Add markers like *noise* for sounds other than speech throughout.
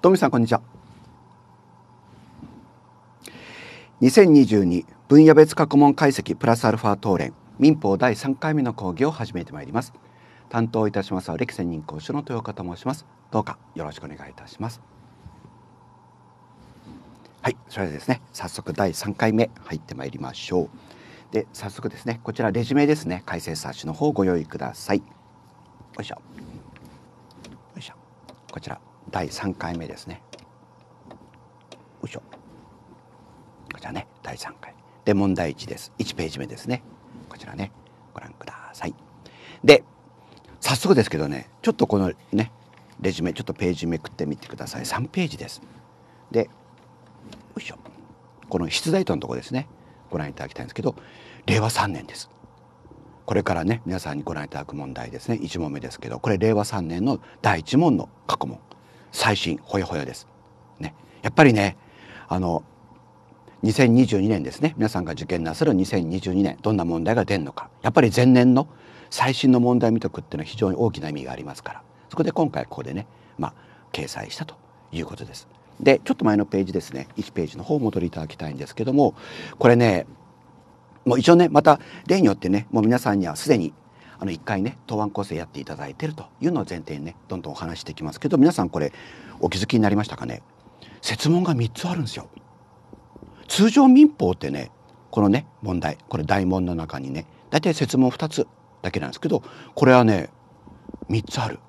トミさんこんにちは2022分野別過去問解析プラスアルファ討論民法第3回目の講義を始めてまいります担当いたしますは歴専任講師の豊岡と申しますどうかよろしくお願いいたしますはいそれではですね早速第3回目入ってまいりましょうで早速ですねこちらレジュメですね改正冊子の方ご用意くださいよいしょよいしょこちら第3回目ですね。よいしょ。こちらね、第3回。で、問題1です。1ページ目ですね。こちらね、ご覧ください。で、早速ですけどね、ちょっとこのね、レジュメ、ちょっとページめくってみてください。3ページです。で、よいしょ。この出題とのとこですね、ご覧いただきたいんですけど、令和3年です。これからね皆さんにご覧いただく問題ですね1問目ですけどこれ令和3年の第1問の過去問最新ほやほやです。ね、やっぱりねあの2022年ですね皆さんが受験なさる2022年どんな問題が出るのかやっぱり前年の最新の問題見とくっていうのは非常に大きな意味がありますからそこで今回ここでね、まあ、掲載したということです。でちょっと前のページですね1ページの方を戻りいただきたいんですけどもこれねもう一応ねまた例によってねもう皆さんにはすでにあの1回ね答案構成やっていただいてるというのを前提にねどんどんお話していきますけど皆さんこれお気づきになりましたかね設問が3つあるんですよ。通常民法ってねこのね問題これ大問の中にね大体設問2つだけなんですけどこれはね3つある。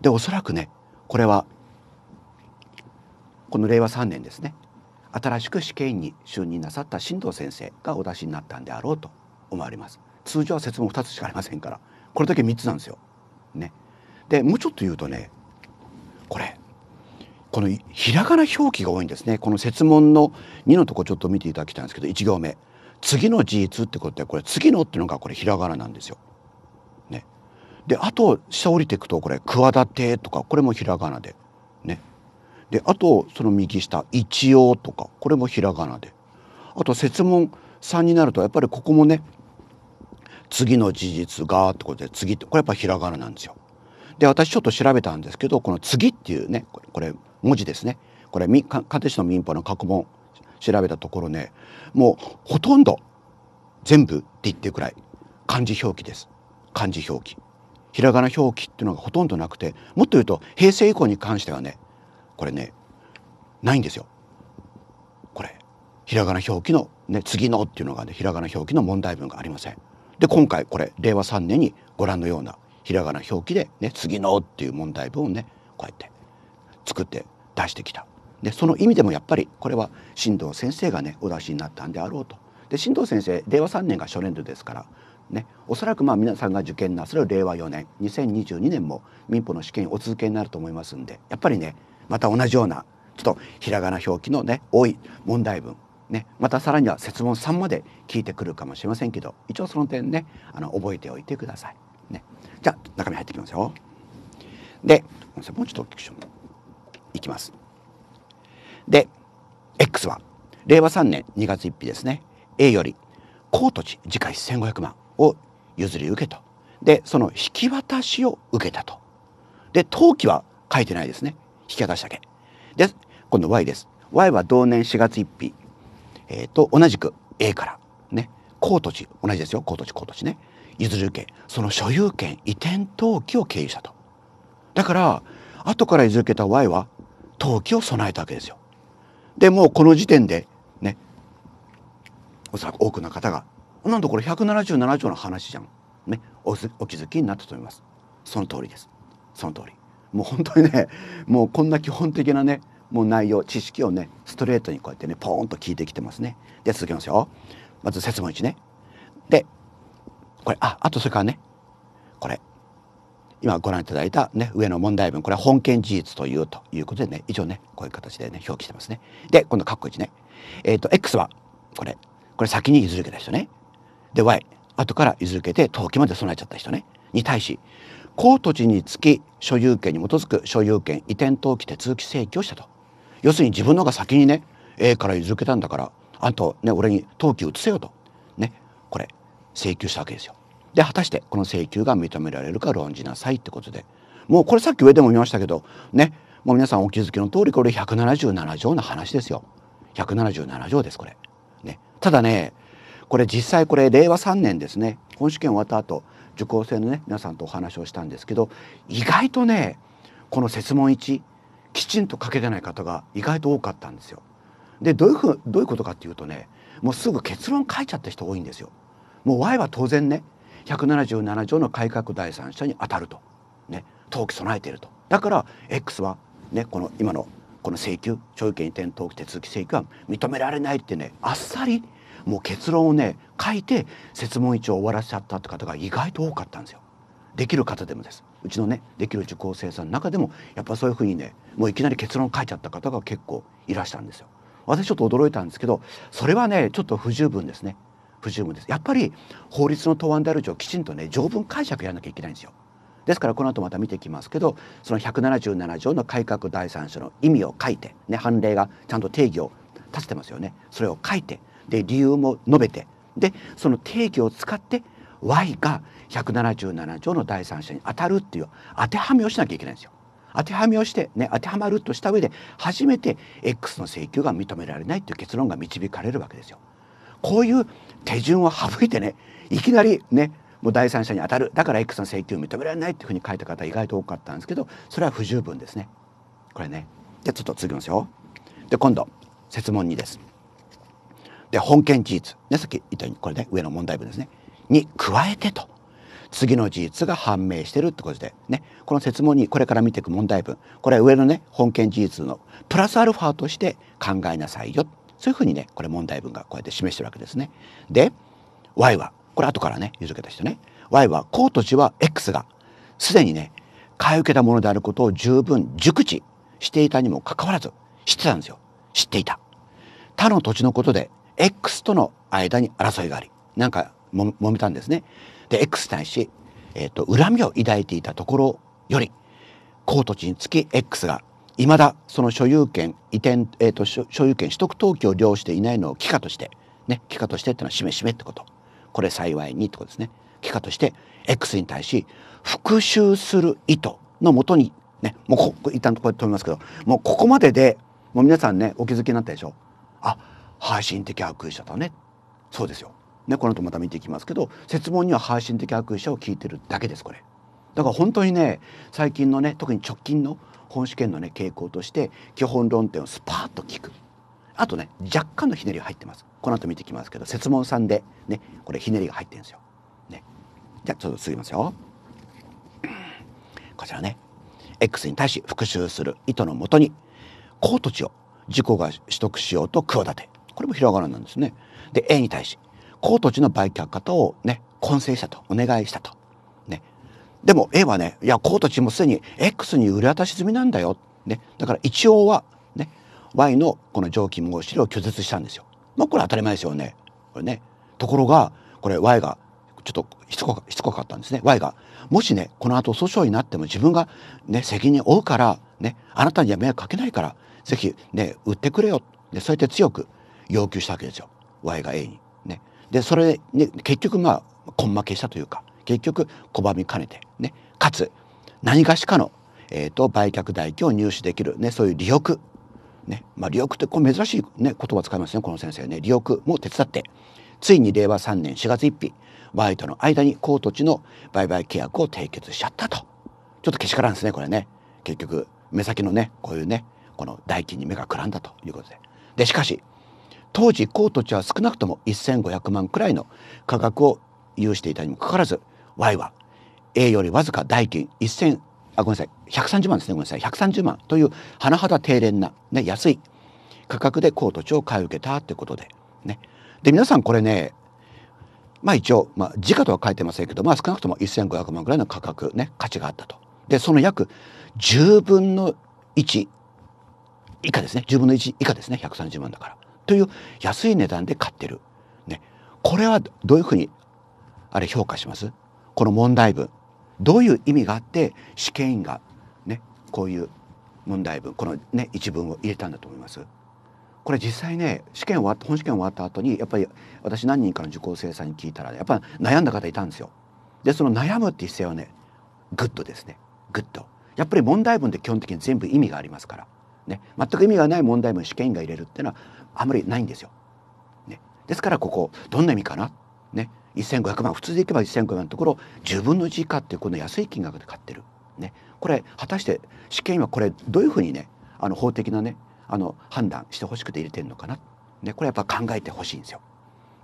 でおそらくねこれはこの令和3年ですね新しく試験に就任なさった新藤先生がお出しになったんであろうと思われます。通常は説問2つしかありませんからこれだけ3つなんですよ。ね、でもうちょっと言うとねこれこのひらがな表記が多いんですねこの設問の2のとこちょっと見ていただきたいんですけど1行目次の事実ってことでこれ次のっていうのがこれひらがななんですよ。ね、であと下降りていくとこれ「企て」とかこれもひらがなで。ね、であとその右下「一応」とかこれもひらがなで。あと設問3になるとやっぱりここもね次の事実がってことで次ってこれやっぱひらがななんですよ。で私ちょっと調べたんですけどこの「次」っていうねこれ文字ですねこれ鑑定士の民法の過去問調べたところねもうほとんど全部って言ってくらい漢字表記です漢字表記ひらがな表記っていうのがほとんどなくてもっと言うと平成以降に関してはねこれねないんですよこれひらがな表記の、ね、次のっていうのがねひらがな表記の問題文がありません。で今回これ令和3年にご覧のようなひらがな表記で、ね、次のっていう問題文をねこうやって作って出してきた。でその意味でもやっぱりこれは新藤先生がねお出しになったんであろうと。で新藤先生令和3年が初年度ですからね、おそらくまあ皆さんが受験なれは令和4年2022年も民法の試験お続けになると思いますんでやっぱりねまた同じようなちょっとひらがな表記のね多い問題文ね、またさらには設問3まで聞いてくるかもしれませんけど一応その点ねあの覚えておいてください。ね、じゃあ中身入ってきますよ。でもうちょっと大きくしよう。いきます。で X は令和3年2月1日ですね A より高土地次回1,500万を譲り受けとでその引き渡しを受けたとで登記は書いてないですね引き渡しだけで今度 Y です Y は同年4月1日えー、と同じく A からね高土地同じですよ高土地高土地ね譲る受けその所有権移転登記を経由したとだから後から譲受けた Y は登記を備えたわけですよでもうこの時点でねおそらく多くの方がなんだこれ177条の話じゃんねおお気づきになったと思いますその通りですその通りもう本当にねもうこんな基本的なねもう内容知識をねストレートにこうやってねポーンと聞いてきてますね。で続けますよ。まず説問1ね。でこれああとそれからねこれ今ご覧いただいた、ね、上の問題文これは本件事実というということでね以上ねこういう形でね表記してますね。で今度括弧1ね。えっ、ー、と X はこれこれ先に譲り受けた人ね。で Y 後から譲り受けて登記まで備えちゃった人ね。に対し高土地につき所有権に基づく所有権移転登記手続き請求をしたと要するに自分の方が先にね A から譲けたんだからあんたね俺に登記移せよとねこれ請求したわけですよ。で果たしてこの請求が認められるか論じなさいってことでもうこれさっき上でも見ましたけどねもう皆さんお気づきの通りこれ177条の話ですよ。177条ですこれ。ね、ただねこれ実際これ令和3年ですね本試験終わった後受講生のね皆さんとお話をしたんですけど意外とねこの設問1きちんとかけてない方が意外と多かったんですよ。でどういうふうどういうことかっていうとねもうすぐ結論書いちゃった人多いんですよ。もう Y は当然ね177条の改革第三者に当たると、ね、登記備えているとだから X は、ね、この今のこの請求所有権移転登記手続き請求は認められないってねあっさりもう結論をね書いて設問一を終わらせちゃったって方が意外と多かったんですよ。できる方でもですうちのねできる受講生さんの中でもやっぱそういうふうにねもういきなり結論書いちゃった方が結構いらしたんですよ。私ちょっと驚いたんですけどそれはねちょっと不十分ですね不十分ですやっぱり法律の答案である以上きちんとね条文解釈やらなきゃいけないんですよですからこの後また見ていきますけどその177条の改革第三者の意味を書いて、ね、判例がちゃんと定義を立ててますよねそれを書いてで理由も述べてでその定義を使って Y が177条の第三者に当たるっていう当てはめをしなきゃいけないんですよ。当てはめをして、ね、当てはまるとした上で初めて X の請求が認められないという結論が導かれるわけですよ。こういう手順を省いてねいきなりねもう第三者に当たるだから X の請求認められないっていうふうに書いた方意外と多かったんですけどそれは不十分ですね。これね。じゃちょっと続きますよ。で今度設問2です。で本件事実、ね、さっき言ったようにこれね上の問題文ですね。に加えてと。次の事実が判明してるってことでねこの説問にこれから見ていく問題文これは上のね本件事実のプラスアルファとして考えなさいよそういうふうにねこれ問題文がこうやって示してるわけですね。で y はこれ後からね譲けた人ね y はコとトは x がすでにね買い受けたものであることを十分熟知していたにもかかわらず知ってたんですよ知っていた。他の土地のことで X との間に争いがありなんかも揉めたんですねで X に対し、えーと、恨みを抱いていたところより高ト地につき X がいまだその所有権移転、えーと、所有権取得登記を領していないのを帰化としてね帰化としてってのはしめしめってことこれ幸いにってことですね帰化として X に対し復讐する意図のもとにねもうここ一旦こで止めますけどもうここまででもう皆さんねお気づきになったでしょあ配信的悪意者だねそうですよね、この後また見ていきますけど説問には配信的悪意者を聞いてるだけですこれ。だから本当にね最近のね特に直近の本試験のね傾向として基本論点をスパーッと聞くあとね若干のひねりが入ってますこの後見ていきますけど設問さんでねこれひねりが入ってるんですよ。ね、じゃちょっと続きますよ。*clears throat* こちらね X に対し復讐する意図のもとに高土地を自己が取得しようと企てこれも広がななんですね。で A に対し高土地の売却方をね混成したとお願いしたと。ね、でも A はねいや高土地もすでに X に売り渡し済みなんだよ、ね、だから一応は、ね、Y のこの上記申し入れを拒絶したんですよ。まあ、これ当たり前ですよね。これねところがこれ Y がちょっとしつこかしつこかったんですね Y がもしねこの後訴訟になっても自分が、ね、責任を負うから、ね、あなたには迷惑かけないからぜひね売ってくれよでそうやって強く要求したわけですよ Y が A に。でそれに、ね、結局まあ根負けしたというか結局拒みかねて、ね、かつ何がしかの、えーと、と売却代金を入手できる、ね、そういう利欲、ねまあ、利欲ってこれ珍しい、ね、言葉使いますねこの先生ね利欲も手伝ってついに令和3年4月1日ワイとの間に高土地の売買契約を締結しちゃったとちょっとけしからんですねこれね結局目先のねこういうねこの代金に目がくらんだということででしかし当時高土地は少なくとも1,500万くらいの価格を有していたにもかかわらず Y は A よりわずか代金1 0あごめんなさい130万ですねごめんなさい130万という甚だ低廉な、ね、安い価格で高土地を買い受けたということでねで皆さんこれねまあ一応、まあ、時価とは書いてませんけど、まあ、少なくとも1,500万ぐらいの価格ね価値があったと。でその約10分の1以下ですね10分の1以下ですね130万だから。という安い値段で買ってる。ね、これはどういうふうにあれ評価しますこの問題文どういう意味があって試験員が、ね、こういう問題文この、ね、一文を入れたんだと思います。これ実際ね試験終わ本試験終わった後にやっぱり私何人かの受講生さんに聞いたら、ね、やっぱ悩んだ方いたんですよ。でその悩むっていう姿勢はねグッとですねグッと。やっぱり問題文って基本的に全部意味がありますから、ね、全く意味がない問題文試験員が入れるっていうのはあまりないんですよ。ね、ですからここどんな意味かな、ね、1,500万普通でいけば1,500万のところ10分の1以下っていうこの安い金額で買ってる。ね、これ果たして試験はこれどういうふうにねあの法的なねあの判断してほしくて入れてるのかな、ね、これやっぱ考えてほしいんですよ。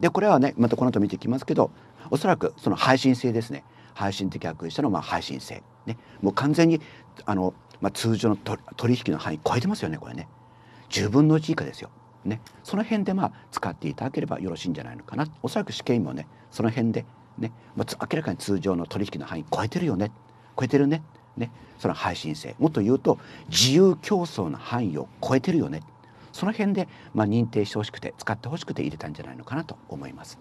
でこれはねまたこの後見ていきますけどおそらくその配信性ですね配信的悪意者のまあ配信性、ね、もう完全にあの、まあ、通常の取引の範囲超えてますよねこれね。10分の1以下ですよ。ね、その辺でまあ使っていただければよろしいんじゃないのかなおそらく試験もねその辺でね、まあ、明らかに通常の取引の範囲超えてるよね超えてるねねその配信性もっと言うと自由競争の範囲を超えてるよねその辺でまあ認定してほしくて使ってほしくて入れたんじゃないのかなと思います。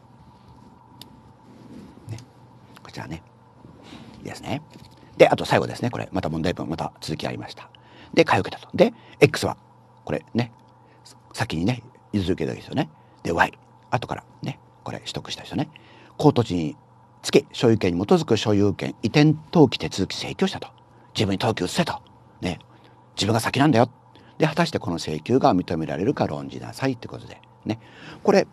ね、こちらねいいですね。であと最後ですねこれまた問題文また続きありました。でかゆけたと。で X はこれね先にね譲り受けたわけですよね。で Y 後からねこれ取得した人ね公土地につけ所有権に基づく所有権移転登記手続き請求したと自分に登記移せと、ね、自分が先なんだよで果たしてこの請求が認められるか論じなさいってことでねこれ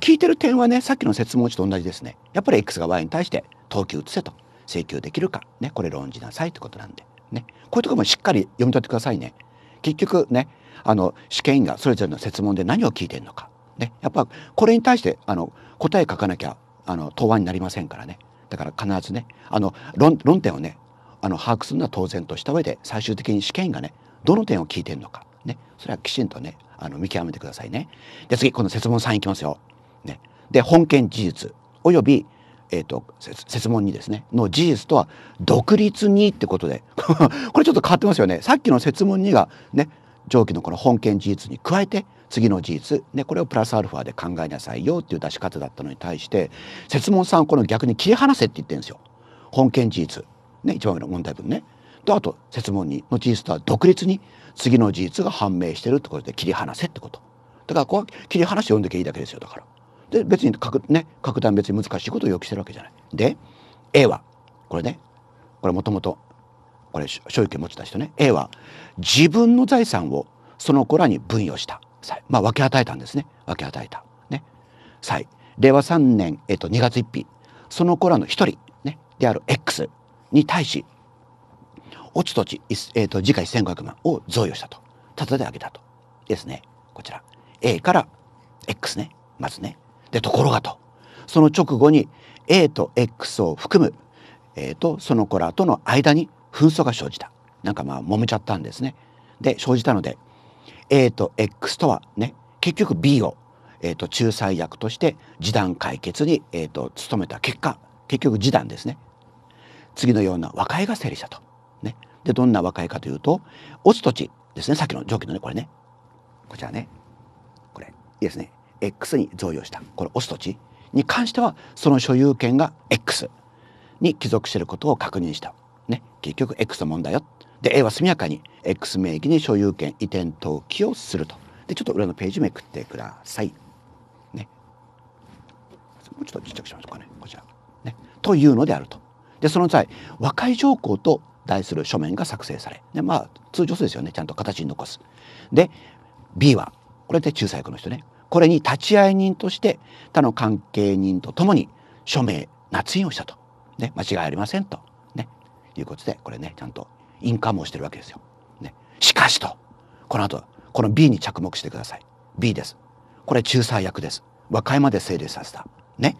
聞いてる点はねさっきの説明ちと同じですねやっぱり X が Y に対して登記移せと請求できるかねこれ論じなさいってことなんでねこういうとこもしっかり読み取ってくださいね結局ねあの試験員がそれぞれの設問で何を聞いてるのか、ね、やっぱこれに対してあの答え書かなきゃあの答案になりませんからねだから必ずねあの論論点をねあの把握するのは当然とした上で最終的に試験員がねどの点を聞いてるのか、ね、それはきちんとねあの見極めてくださいね。で次この設問3いきますよ。ね、で本件事実およびえーと、説問にですねの事実とは独立にってことで *laughs* これちょっと変わってますよねさっきの説問2がね上記のこの本件事実に加えて次の事実ね、これをプラスアルファで考えなさいよっていう出し方だったのに対して説問さんこの逆に切り離せって言ってるんですよ。本件事実、ね、一番上の問題文ね。とあと設問にの事実とは独立に次の事実が判明してるってことで切り離せってこと。だからここは切り離して読んできゃいいだけですよだから。で別にかく、ね、格段別に難しいことを要求してるわけじゃない。で A はこれねこれもともとこれ所有権持ってた人ね A は自分の財産をその子らに分与したまあ分け与えたんですね分け与えたね際令和3年、えっと、2月1日その子らの一人、ね、である X に対し落ち土地、えっと、時価1500万を贈与したとただであげたとですねこちら A から X ねまずねでところがとその直後に A と X を含む、えーとその子らとの間に紛争が生じたなんかまあ揉めちゃったんですね。で生じたので A と X とはね結局 B を、えー、と仲裁役として示談解決に、えー、と努めた結果結局示談ですね次のような和解が成立したと。ね、でどんな和解かというと落ち土地ですねさっきの上記のねこれねこちらねこれいいですね X に贈与したこれ落ち土地に関してはその所有権が X に帰属していることを確認したね、結局 X の問題よ。で A は速やかに X 名義に所有権移転登記をすると。でちょっと裏のページめくってください。ね。もうちょっとちっちゃくしましょうかねこちら。ね、というのであると。でその際和解条項と題する書面が作成され、で、まあ通常そうですよねちゃんと形に残す。で B はこれで仲裁役の人ねこれに立ち会い人として他の関係人とともに署名捺印をしたと、ね、間違いありませんということでこれねちゃんとインカムをしてるわけですよ。ね、しかしとこの後この B に着目してください。B です。これ仲裁役です。和解まで成立させた。ね。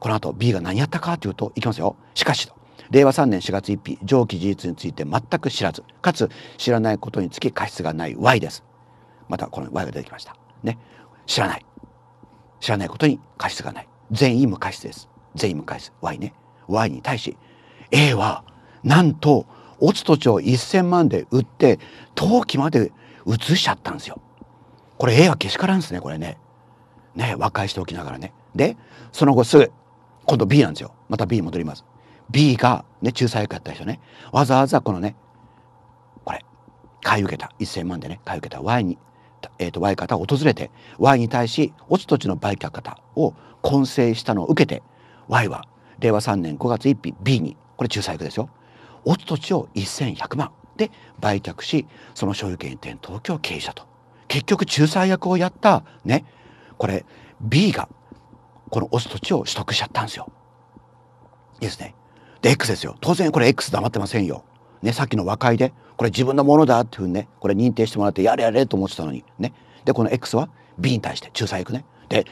この後 B が何やったかというといきますよ。しかしと令和3年4月1日上記事実について全く知らずかつ知らないことにつき過失がない Y です。またこの Y が出てきました。ね。知らない。知らないことに過失がない。全員無過失です。全員無過失。Y ね。Y に対し A はなんとオツ土地を1,000万で売って陶器まで移しちゃったんですよ。これ絵はけしからんですねこれね。ね和解しておきながらね。でその後すぐ今度 B なんですよ。また B に戻ります。B がね仲裁役やった人ねわざわざこのねこれ買い受けた1,000万でね買い受けた Y に、えー、と Y 方を訪れて Y に対しオツ土地の売却方を混成したのを受けて Y は令和3年5月1日 B にこれ仲裁役ですよ落土地を1100万で売却しその所有権移転東京を経営したと結局仲裁役をやったねこれ B がこのオス土地を取得しちゃったんですよ。ですね。で X ですよ。当然これ X 黙ってませんよ。ね、さっきの和解でこれ自分のものだっていうふうにねこれ認定してもらってやれやれと思ってたのにねでこの X は B に対して仲裁役ねで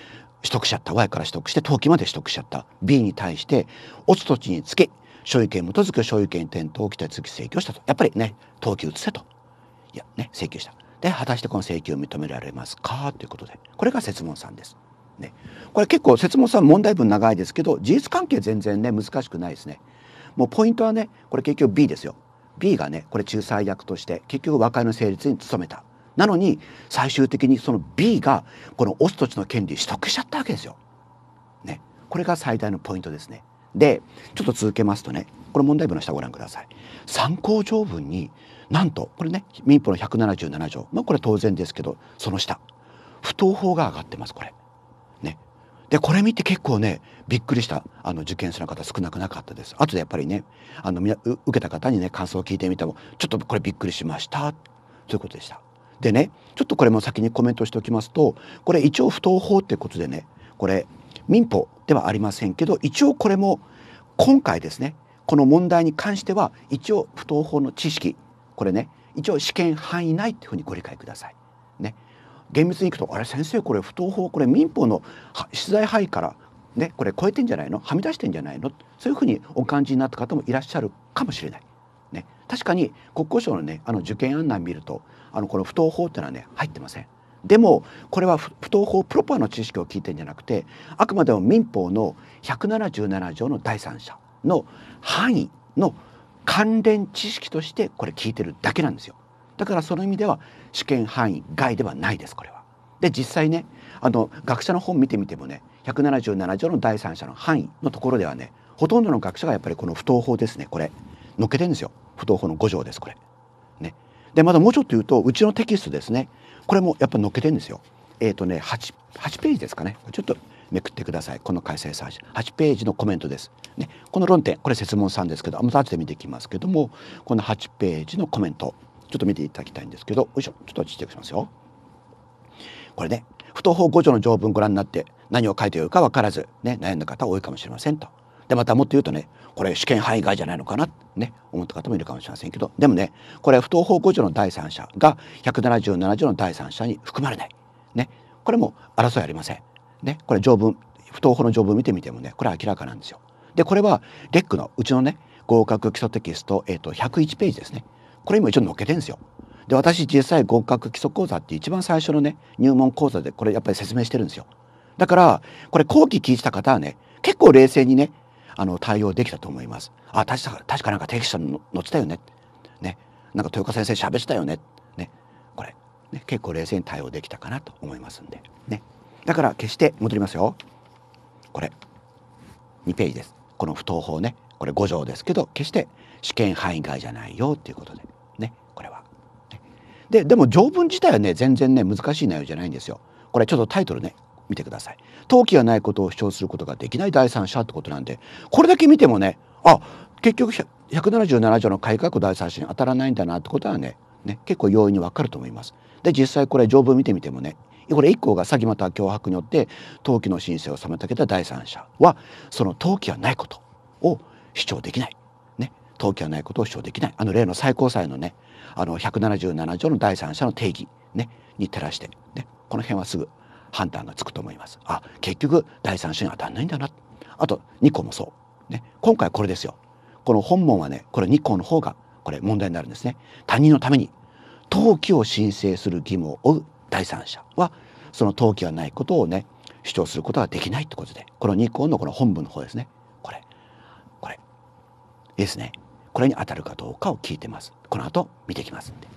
取得しちゃった Y から取得して登記まで取得しちゃった B に対してオス土地につけ所有権に基づく所有権転倒を期待続き請求したとやっぱりね登記移せといやね請求したで果たしてこの請求を認められますかということでこれが説問さんです。ね、これ結構説問さん問題文長いですけど事実関係全然ね難しくないですね。もうポイントはねこれ結局 B ですよ。B がねこれ仲裁役として結局和解の成立に努めた。なのに最終的にその B がこのオス土地の権利取得しちゃったわけですよ。ね、これが最大のポイントですね。でちょっと続けますとねこれ問題文の下ご覧ください。参考条文になんとこれね民法の177条まあこれ当然ですけどその下不当法が上がってますこれ。ね。でこれ見て結構ねびっくりしたあの受験生の方少なくなかったです。あとでやっぱりねあの受けた方にね感想を聞いてみてもちょっとこれびっくりしましたということでした。でねちょっとこれも先にコメントしておきますとこれ一応不当法ってことでねこれ民法ではありませんけど一応これも今回ですねこの問題に関しては一応不当法の知識これね一応試験範囲内というふうにご理解ください。ね、厳密にいくとあれ先生これ不当法これ民法の取材範囲からねこれ超えてんじゃないのはみ出してんじゃないのそういうふうにお感じになった方もいらっしゃるかもしれない。ね、確かに国交省のねあの受験案内見るとあのこの不当法っていうのはね入ってません。でもこれは不当法プロパの知識を聞いてんじゃなくてあくまでも民法の177条の第三者の範囲の関連知識としてこれ聞いてるだけなんですよ。だからその意味では試験範囲外ではないですこれは。で実際ねあの学者の本見てみてもね177条の第三者の範囲のところではねほとんどの学者がやっぱりこの不当法ですねこれのっけてんですよ不当法の5条ですこれ。ね、でまだもうちょっと言うとうちのテキストですねこれもやっぱ載っけてるんですよ。えっ、ー、とね 8, 8ページですかねちょっとめくってくださいこの改正サージ8ページのコメントです。ね、この論点これ説問さんですけどまた後で見ていきますけどもこの8ページのコメントちょっと見ていただきたいんですけどよいしょちょっとちっちゃくしますよ。これね不当法5条の条文ご覧になって何を書いているか分からず、ね、悩んだ方多いかもしれませんと。でまたもっと言うとねこれ試験範囲外じゃないのかなね思った方もいるかもしれませんけどでもねこれ不当法控除の第三者が177条の第三者に含まれない、ね、これも争いありません。ね、これ条文不当法の条文見てみてもねこれ明らかなんですよ。でこれはレックのうちのね合格基礎テキスト、えーと、と101ページですねこれ今一応載っけてるんですよ。で私実際合格基礎講座って一番最初のね入門講座でこれやっぱり説明してるんですよ。だからこれ後期聞いてた方はね結構冷静にねあの対応できたと思います。あ確か確かなんかテキストに載ってたよね。ねなんか豊川先生喋ってたよね。ねこれ、ね、結構冷静に対応できたかなと思いますんで。ね、だから決して戻りますよ。これ2ページです。この不当法ねこれ5条ですけど決して試験範囲外じゃないよっていうことでねこれは。ね、ででも条文自体はね全然ね難しい内容じゃないんですよ。これちょっとタイトルね見てください。登記がないことを主張することができない第三者ってことなんでこれだけ見てもねあ結局177条の改革第三者に当たらないんだなってことはねね結構容易にわかると思います。で実際これ条文見てみてもねこれ1項が詐欺または脅迫によって登記の申請を妨げた第三者はその登記はないことを主張できない、ね、登記はないことを主張できないあの例の最高裁のねあの177条の第三者の定義、ね、に照らして、ね、この辺はすぐ判断がつくと思います。あ結局第三者に当たんないんだなあと2個もそう、ね、今回これですよこの本門はねこれ2項の方がこれ問題になるんですね。他人のために登記を申請する義務を負う第三者はその登記はないことをね主張することはできないってことでこの2項のこの本文の方ですねこれこれですねこれに当たるかどうかを聞いてますこの後見ていきますんで。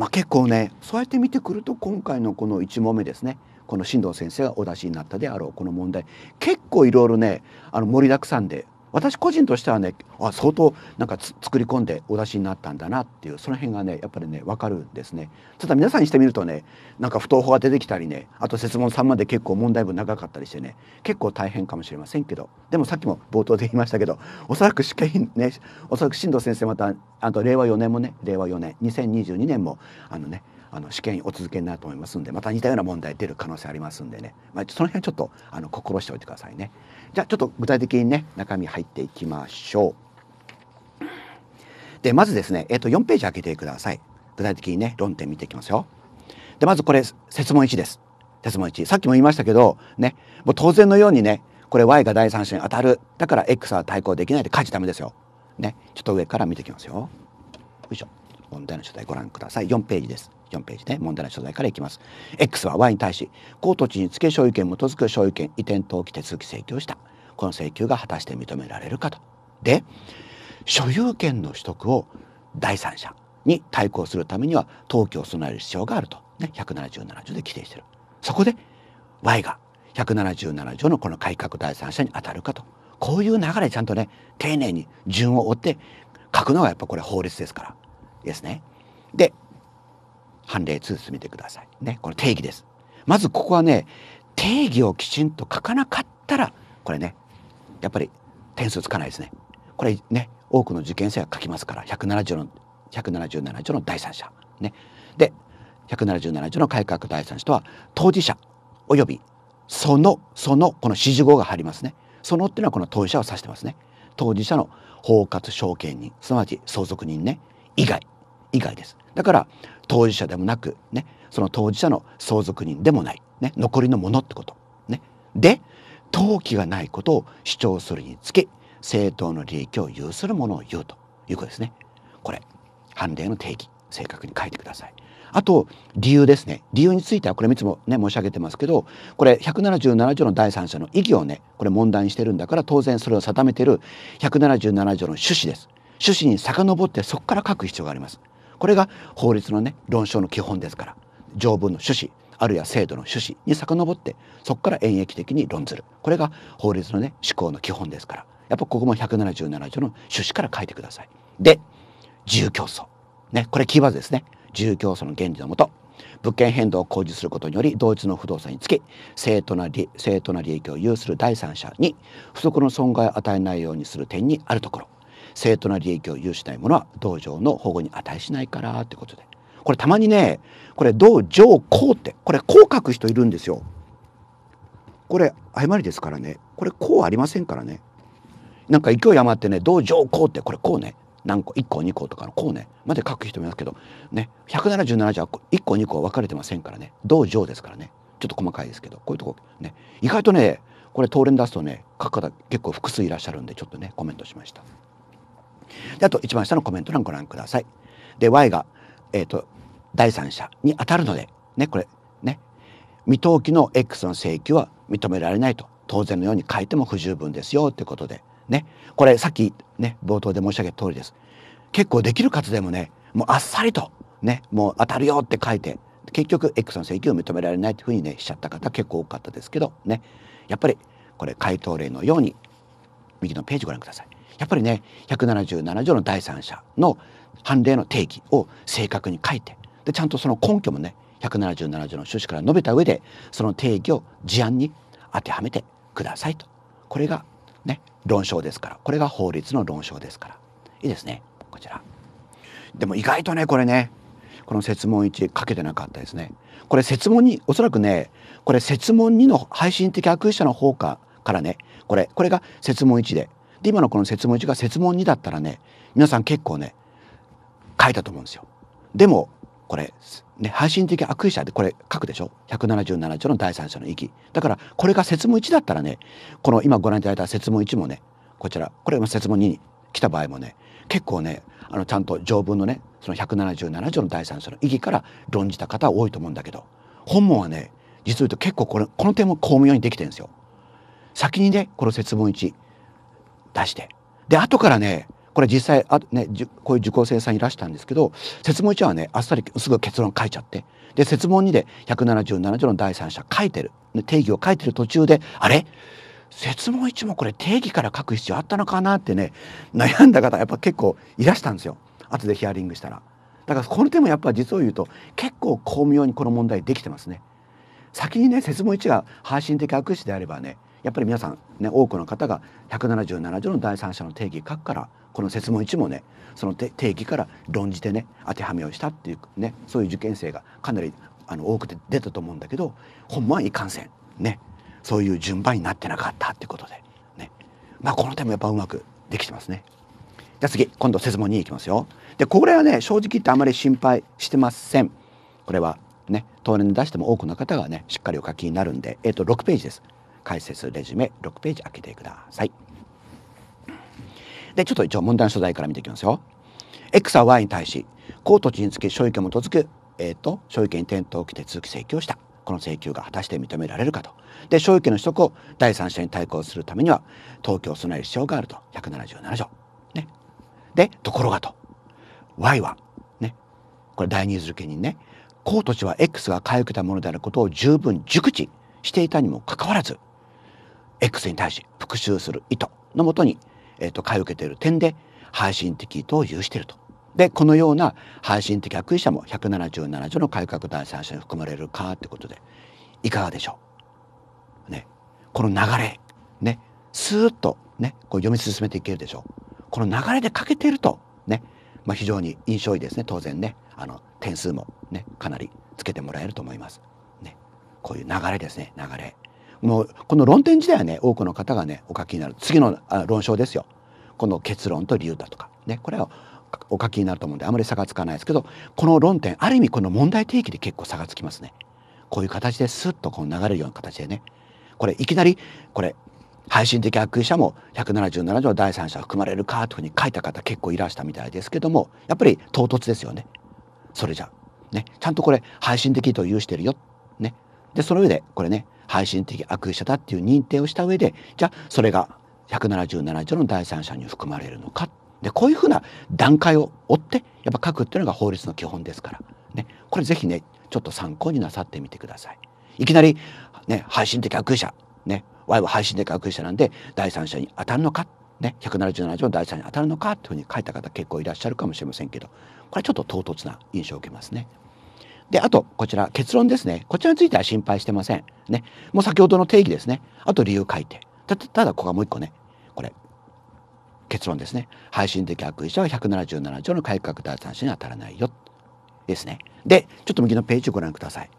まあ、結構ねそうやって見てくると今回のこの1問目ですねこの進藤先生がお出しになったであろうこの問題結構いろいろねあの盛りだくさんで私個人としてはねあ相当なんか作り込んでお出しになったんだなっていうその辺がねやっぱりね分かるんですねただ皆さんにしてみるとねなんか不当法が出てきたりねあと設問3まで結構問題文長かったりしてね結構大変かもしれませんけどでもさっきも冒頭で言いましたけどおそらく試験ねおそらく進藤先生またあと令和4年もね令和4年2022年もあのねあの試験お続けになると思いますんでまた似たような問題出る可能性ありますんでね、まあ、その辺ちょっとあの心しておいてくださいね。じゃあちょっと具体的にね中身入っていきましょう。でまずですね、えっと、4ページ開けてください。具体的にね論点見ていきますよ。でまずこれ設問1です。設問1。さっきも言いましたけどねもう当然のようにねこれ y が第三者に当たるだから x は対抗できないで家事ダメですよ。ねちょっと上から見ていきますよ。よいしょ。問題の書体ご覧ください。4ページです。4ページね問題の所在からいきます X は Y に対し高土地につけ所有権基づく所有権移転登記手続き請求をしたこの請求が果たして認められるかとで所有権の取得を第三者に対抗するためには登記を備える必要があると、ね、177条で規定してるそこで Y が177条のこの改革第三者に当たるかとこういう流れちゃんとね丁寧に順を追って書くのがやっぱこれ法律ですからですね。で判例2進めてください。ね、この定義です。まずここはね、定義をきちんと書かなかったら、これね、やっぱり点数つかないですね。これね、多くの受験生が書きますから、170の、177条の第三者。ね。で、177条の改革第三者とは、当事者及びその、その、この指示語が入りますね。そのっていうのはこの当事者を指してますね。当事者の包括証券人、すなわち相続人ね、以外以外ですだから当事者でもなく、ね、その当事者の相続人でもない、ね、残りのものってこと。ね、で登記がないことを主張するにつき政党の利益を有するものを言うということですね。これ判例の定義正確に書いてください。あと理由ですね理由についてはこれいつもね申し上げてますけどこれ177条の第三者の意義をねこれ問題にしてるんだから当然それを定めてる177条の趣旨です。趣旨に遡ってそこから書く必要があります。これが法律のね論証の基本ですから条文の趣旨あるいは制度の趣旨に遡ってそこから演疫的に論ずるこれが法律のね思考の基本ですからやっぱここも177条の趣旨から書いてください。で自由競争、ね、これキーワードですね自由競争の原理のもと物件変動を公示することにより同一の不動産につき正当な利正当な利益を有する第三者に不足の損害を与えないようにする点にあるところ正当な利益を有しないのは道場の保護に値しないからってことでこれたまにねこれ道場公ってこれこ書く人いるんですよ。これ誤りですからねこれこうありませんからねなんか勢い余ってね道場公ってこれこうね何個1個2個とかのこうねまで書く人もいますけどね177じゃ1個2個分かれてませんからね道場ですからねちょっと細かいですけどこういうとこね意外とねこれ当連出すとね書く方結構複数いらっしゃるんでちょっとねコメントしました。であと一番下のコメント欄ご覧ください。で Y が、えーと、第三者に当たるのでねこれね未登記の X の請求は認められないと当然のように書いても不十分ですよということでねこれさっきね冒頭で申し上げた通りです。結構できる数でもねもうあっさりとねもう当たるよって書いて結局 X の請求を認められないというふうにねしちゃった方結構多かったですけどねやっぱりこれ回答例のように右のページご覧ください。やっぱりね177条の第三者の判例の定義を正確に書いてでちゃんとその根拠もね177条の趣旨から述べた上でその定義を事案に当てはめてくださいとこれがね論証ですからこれが法律の論証ですからいいですねこちらでも意外とねこれねこの設問1かけてなかったですねこれ設問におそらくねこれ設問2の配信的悪意者の方かからねこれこれが設問1でで今のこの設問1が設問2だったらね皆さん結構ね書いたと思うんですよ。でもこれ、ね、配信的悪意者でこれ書くでしょ177条の第三者の意義だからこれが説問1だったらねこの今ご覧いただいた説問1もねこちらこれも説問2に来た場合もね結構ねあのちゃんと条文のねその177条の第三者の意義から論じた方多いと思うんだけど本問はね実を言うと結構これこの点も巧妙にできてるんですよ。先にねこの説問1出してで後からねこれ実際あ、ね、こういう受講生さんいらしたんですけど設問1はねあっさりすぐ結論書いちゃってで設問2で177条の第三者書いてる定義を書いてる途中であれ説問1もこれ定義から書く必要あったのかなってね悩んだ方やっぱ結構いらしたんですよ後でヒアリングしたらだからこの点もやっぱ実を言うと結構巧妙にこの問題できてますね先にね説問1が配信的悪質であればねやっぱり皆さん、ね、多くの方が177条の第三者の定義書くからこの説問1もねその定義から論じてね当てはめをしたっていうねそういう受験生がかなりあの多くて出たと思うんだけど本番いかんせんねそういう順番になってなかったってことで、ね、まあこの点もやっぱうまくできてますね。じゃあ次今度説問2いきますよ。でこれはね正直言ってあまり心配してません。これはね当年出しても多くの方がねしっかりお書きになるんで、えー、と6ページです。解説レジュメ6ページ開けてください。でちょっと一応問題の所在から見ていきますよ。X は Y に対し高土地につき所有権を基づく、えっと、所有権に転倒きて続き請求をしたこの請求が果たして認められるかとで所有権の取得を第三者に対抗するためには東京を備える必要があると177条。ね、でところがと Y はねこれ第二図権人ね公土地は X が買い受けたものであることを十分熟知していたにもかかわらず X に対し復讐する意図のもとに、えっと、と買い受けている点で配信的意図を有していると。でこのような配信的悪意者も177条の改革第三者に含まれるかってことでいかがでしょう、ね、この流れねスーッとねこう読み進めていけるでしょうこの流れで欠けてるとね、まあ、非常に印象いいですね当然ねあの点数もねかなりつけてもらえると思います。ね、こういう流れですね流れ。この論点自体はね多くの方がねお書きになる次の論証ですよこの結論と理由だとかねこれをお書きになると思うんであまり差がつかないですけどこの論点ある意味この問題提起で結構差がつきますねこういう形ですっとこう流れるような形でねこれいきなりこれ配信的悪意者も177条第三者含まれるかというふうに書いた方結構いらしたみたいですけどもやっぱり唐突ですよねそれじゃねちゃんとこれ配信的と有してるよねでその上でこれね配信的悪意者だっていう認定をした上でじゃあそれが177条の第三者に含まれるのかでこういうふうな段階を追ってやっぱ書くっていうのが法律の基本ですから、ね、これぜひねちょっと参考になさってみてください。いきなり、ね、配信的悪意者、ね、Y は配信的悪者なんで第三者に当たるのか、ね、177条の第三者に当たるのかというふうに書いた方結構いらっしゃるかもしれませんけどこれはちょっと唐突な印象を受けますね。で、あと、こちら、結論ですね。こちらについては心配してません。ね。もう先ほどの定義ですね。あと、理由書いて。たただ、ここがもう一個ね。これ。結論ですね。配信的悪意者は177条の改革第三者に当たらないよ。ですね。で、ちょっと右のページをご覧ください。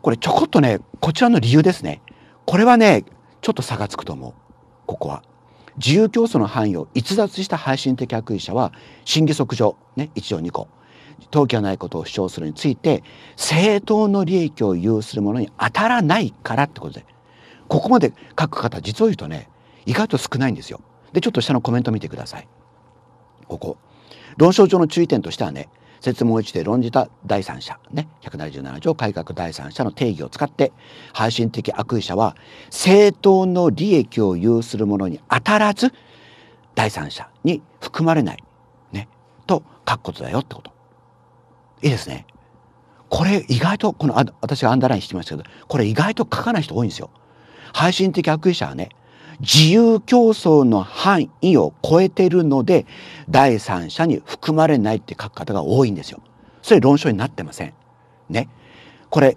これ、ちょこっとね、こちらの理由ですね。これはね、ちょっと差がつくと思う。ここは。自由競争の範囲を逸脱した配信的悪意者は、審議則上、ね、1条2項。登記はないことを主張するについて政党の利益を有する者に当たらないからってことでここまで書く方実を言うとね意外と少ないんですよ。でちょっと下のコメント見てください。ここ論証上の注意点としてはね説明を一で論じた第三者ね177条改革第三者の定義を使って配信的悪意者は政党の利益を有する者に当たらず第三者に含まれない、ね、と書くことだよってこと。いいですね。これ意外と、このあ私がアンダーラインしてましたけど、これ意外と書かない人多いんですよ。配信的悪意者はね、自由競争の範囲を超えてるので、第三者に含まれないって書く方が多いんですよ。それ論証になってません。ね。これ、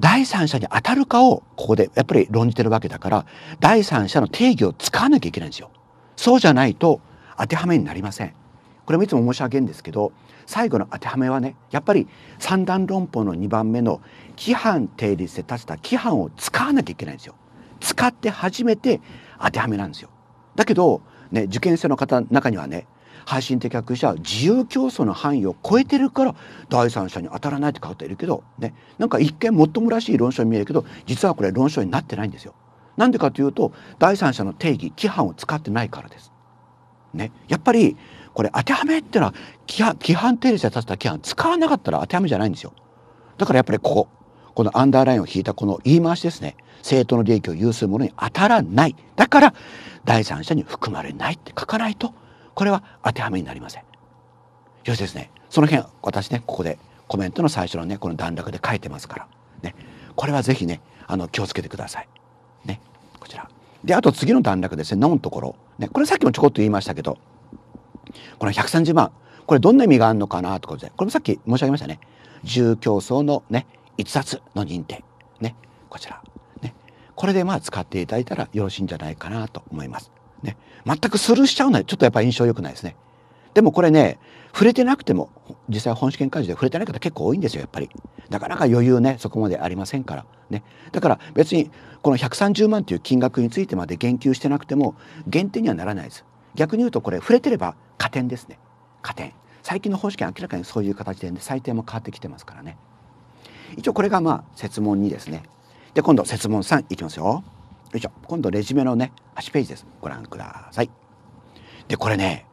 第三者に当たるかをここでやっぱり論じてるわけだから第三者の定義を使わなきゃいけないんですよ。そうじゃないと当てはめになりません。これもいつも申し上げるんですけど最後の当てはめはねやっぱり三段論法の2番目の規範定律で立てた規範を使わなきゃいけないんですよ。使って初めて当てはめなんですよ。だけど、ね、受験生の方の中にはね配信的学者は自由競争の範囲を超えてるから第三者に当たらないって方いるけど、ね、なんか一見もっともらしい論証に見えるけど実はこれ論証になってないんですよ。なんでかというと第三者の定義規範を使ってないからです。ね、やっぱりこれ当てはめっていうのは規範規範定律で立てた規範使わなかったら当てはめじゃないんですよだからやっぱりこここのアンダーラインを引いたこの言い回しですね政党の利益を有するものに当たらないだから第三者に含まれないって書かないとこれは当てはめになりませんよしですねその辺私ねここでコメントの最初のねこの段落で書いてますからねこれは是非ねあの気をつけてくださいねこちらであと次の段落ですね「の」んところ、ね、これさっきもちょこっと言いましたけどこの130万これどんな意味があるのかなということでこれもさっき申し上げましたね住競争のね一冊の認定ねこちらねこれでまあ使っていただいたらよろしいんじゃないかなと思いますね全くスルーしちゃうのはちょっとやっぱり印象良くないですねでもこれね触れてなくても実際本試験会場で触れてない方結構多いんですよやっぱりなかなか余裕ねそこまでありませんからねだから別にこの130万という金額についてまで言及してなくても減点にはならないです逆に言うとこれ触れてれば加点ですね加点最近の方式は明らかにそういう形で、ね、採点も変わってきてますからね一応これがまあ設問2ですねで今度設問3いきますよよいしょ今度レジュメのね8ページですご覧くださいでこれね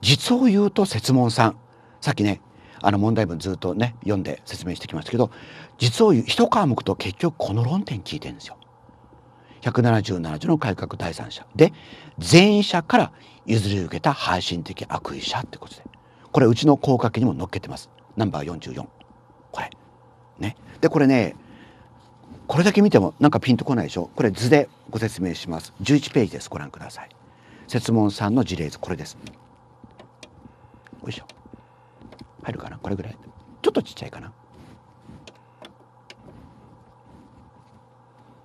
実を言うと設問3さっきねあの問題文ずっとね読んで説明してきましたけど実を言う一科目と結局この論点聞いてるんですよ。177条の改革第三者で前者から譲り受けた配信的悪意者ってことでこれうちの広角にも載っけてますナンバー44これねでこれねこれだけ見てもなんかピンとこないでしょこれ図でご説明します11ページですご覧ください設問さんの事例図これですよいしょ入るかなこれぐらいちょっとちっちゃいかな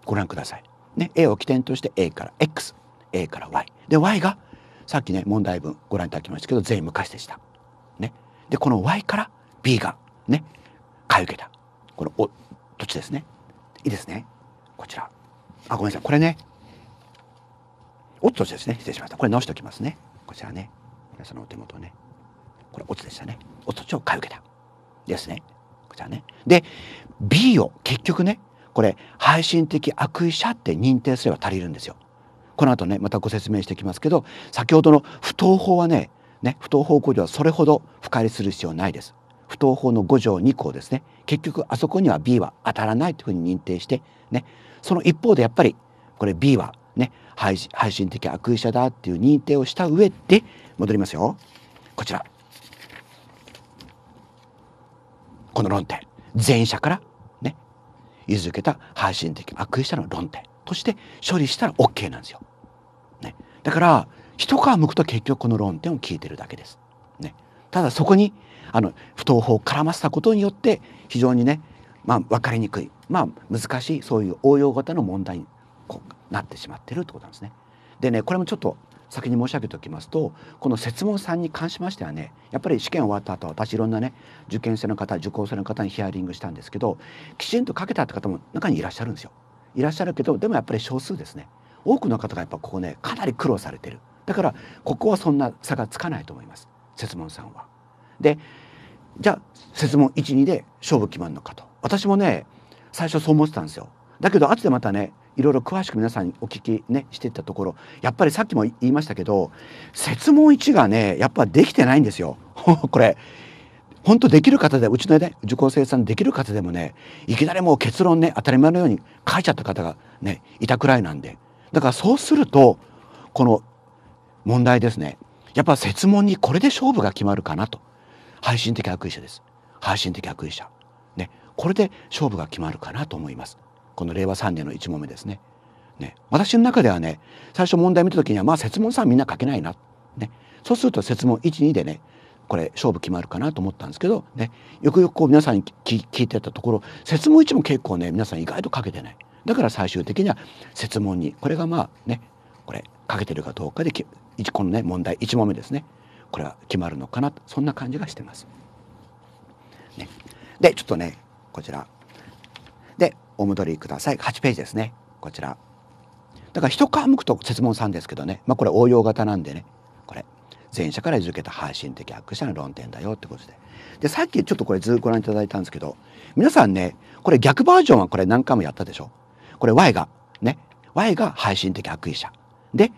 ご覧くださいね A を起点として A から XA から Y で Y がさっきね問題文ご覧いただきましたけど全員昔でした。ね、でこの Y から B がね買い受けたこのお土地ですね。いいですねこちらあごめんなさいこれねお土地ですね失礼しましたこれ直しておきますねこちらね皆さんのお手元ねこれおつでしたねお土地を買い受けたですねこちらねで B を結局ねこれ配信的悪意者って認定すれば足りるんですよこの後ねまたご説明していきますけど先ほどの不当法はねね不当法控除はそれほど深入りする必要ないです。不当法の5条2項ですね結局あそこには B は当たらないというふうに認定してねその一方でやっぱりこれ B はね配信的悪意者だっていう認定をした上で戻りますよこちらこの論点前者からね譲受けた配信的悪意者の論点として処理したら OK なんですよ。ね、だから一皮むくと結局この論点を聞いてるだけです。ね、ただそこにあの不当法を絡ませたことによって非常にね、まあ、分かりにくい、まあ、難しいそういう応用型の問題にこうなってしまってるってことなんですね。でねこれもちょっと先に申し上げておきますとこの設問さんに関しましてはねやっぱり試験終わった後私いろんなね受験生の方受講生の方にヒアリングしたんですけどきちんと書けたって方も中にいらっしゃるんですよ。いらっしゃるけどでもやっぱり少数ですね多くの方がやっぱここねかなり苦労されてるだからここはそんな差がつかないと思います設問さんは。でじゃあ設問12で勝負決まるのかと私もね最初そう思ってたんですよ。だけど後でまたねいろいろ詳しく皆さんにお聞きねしていったところやっぱりさっきも言いましたけど設問1がねやっぱできてないんですよ *laughs* これ本当できる方でうちのね受講生さんできる方でもねいきなりもう結論ね当たり前のように書いちゃった方がねいたくらいなんでだからそうするとこの問題ですねやっぱ設問にこれで勝負が決まるかなと配信的悪意者です配信的悪意者ねこれで勝負が決まるかなと思いますこの令和3年の1問目ですねね私の中ではね最初問題見た時にはまあ設問さんみんな書けないなねそうすると設問12でねこれ勝負決まるかなと思ったんですけど、ね、よくよくこう皆さんに聞いてたところ説問1も結構ね皆さん意外とかけてない。だから最終的には設問にこれがまあねこれかけてるかどうかでこのね問題1問目ですねこれは決まるのかなそんな感じがしてます。ね、でちょっとねこちらでお戻りください8ページですねこちらだから1科目と設問3ですけどねまあこれ応用型なんでね前者から受けた配信的悪者の論点だよってことで。で、さっきちょっとこれ図ご覧いただいたんですけど、皆さんね、これ逆バージョンはこれ何回もやったでしょこれ Y が、ね、Y が配信的悪意者。で、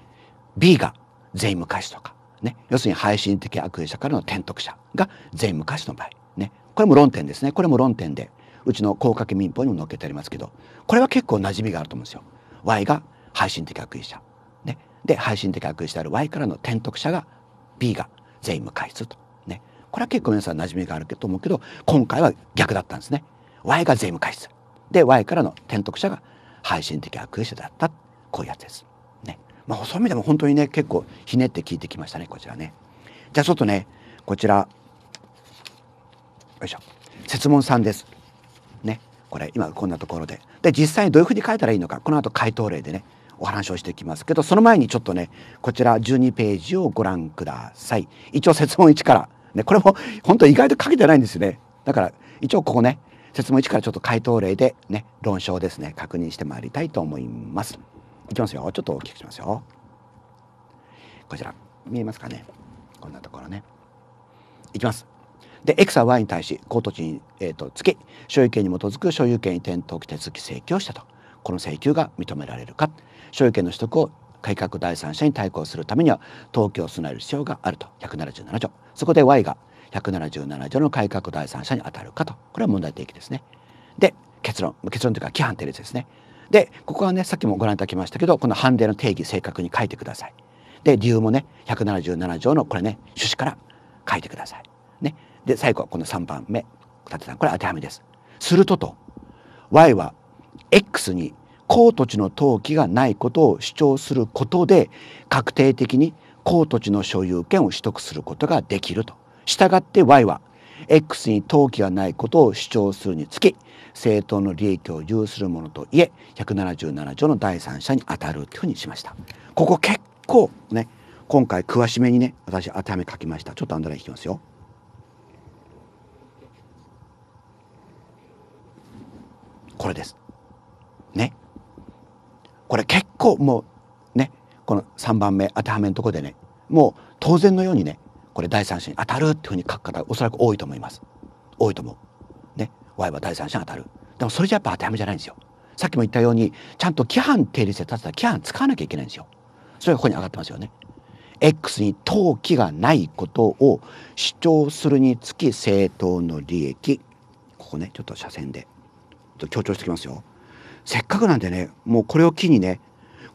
B が全員無価とか、ね、要するに配信的悪意者からの転得者が全員無価の場合、ね、これも論点ですね。これも論点で、うちの高掛民法にも載っけてありますけど、これは結構馴染みがあると思うんですよ。Y が配信的悪意者。ね、で、配信的悪意者である Y からの転得者が B が税務開通と。ね。これは結構皆さん馴染みがあると思うけど、今回は逆だったんですね。Y が税務開通で、Y からの転得者が配信的悪意者だった。こういうやつです。ね。まあ、そういう意味でも本当にね、結構ひねって聞いてきましたね、こちらね。じゃあちょっとね、こちら、よいしょ。説問さんです。ね。これ、今こんなところで。で、実際にどういうふうに書いたらいいのか、この後回答例でね、お話をしていきますけどその前にちょっとねこちら12ページをご覧ください一応説問1から、ね、これも *laughs* 本当意外と書けてないんですよねだから一応ここね説問1からちょっと回答例でね論証ですね確認してまいりたいと思いますいきますよちょっと大きくしますよこちら見えますかねこんなところねいきますで X は Y に対し高土地に、えーと、とつき所有権に基づく所有権移転登記手続き請求をしたとこの請求が認められるか所有権の取得を改革第三者に対抗するためには東京を備える必要があると177条そこで Y が177条の改革第三者に当たるかとこれは問題提起ですね。で結論結論というか規範定律ですね。でここはねさっきもご覧いただきましたけどこの判例の定義正確に書いてください。で理由もね177条のこれね趣旨から書いてください。ね、で最後この3番目立てたこれ当てはめです。するとと Y は X に公土地の登記がないことを主張することで確定的に公土地の所有権を取得することができると。したがって Y は X に登記がないことを主張するにつき政党の利益を有するものといえ177条の第三者に当たるというふうにしました。ここ結構ね今回詳しめにね私当てはめ書きましたちょっとアンドライン引きますよ。これです。ね。これ結構もうねこの3番目当てはめのとこでねもう当然のようにねこれ第三者に当たるっていうふうに書く方おそらく多いと思います多いと思うね Y は第三者に当たるでもそれじゃやっぱ当てはめじゃないんですよさっきも言ったようにちゃんと規範定律で立てた規範使わなきゃいけないんですよそれがここに上がってますよね X に登記がないことを主張するにつき正当の利益ここねちょっと斜線でちょっと強調してきますよせっかくなんでね、もうこれを機にね、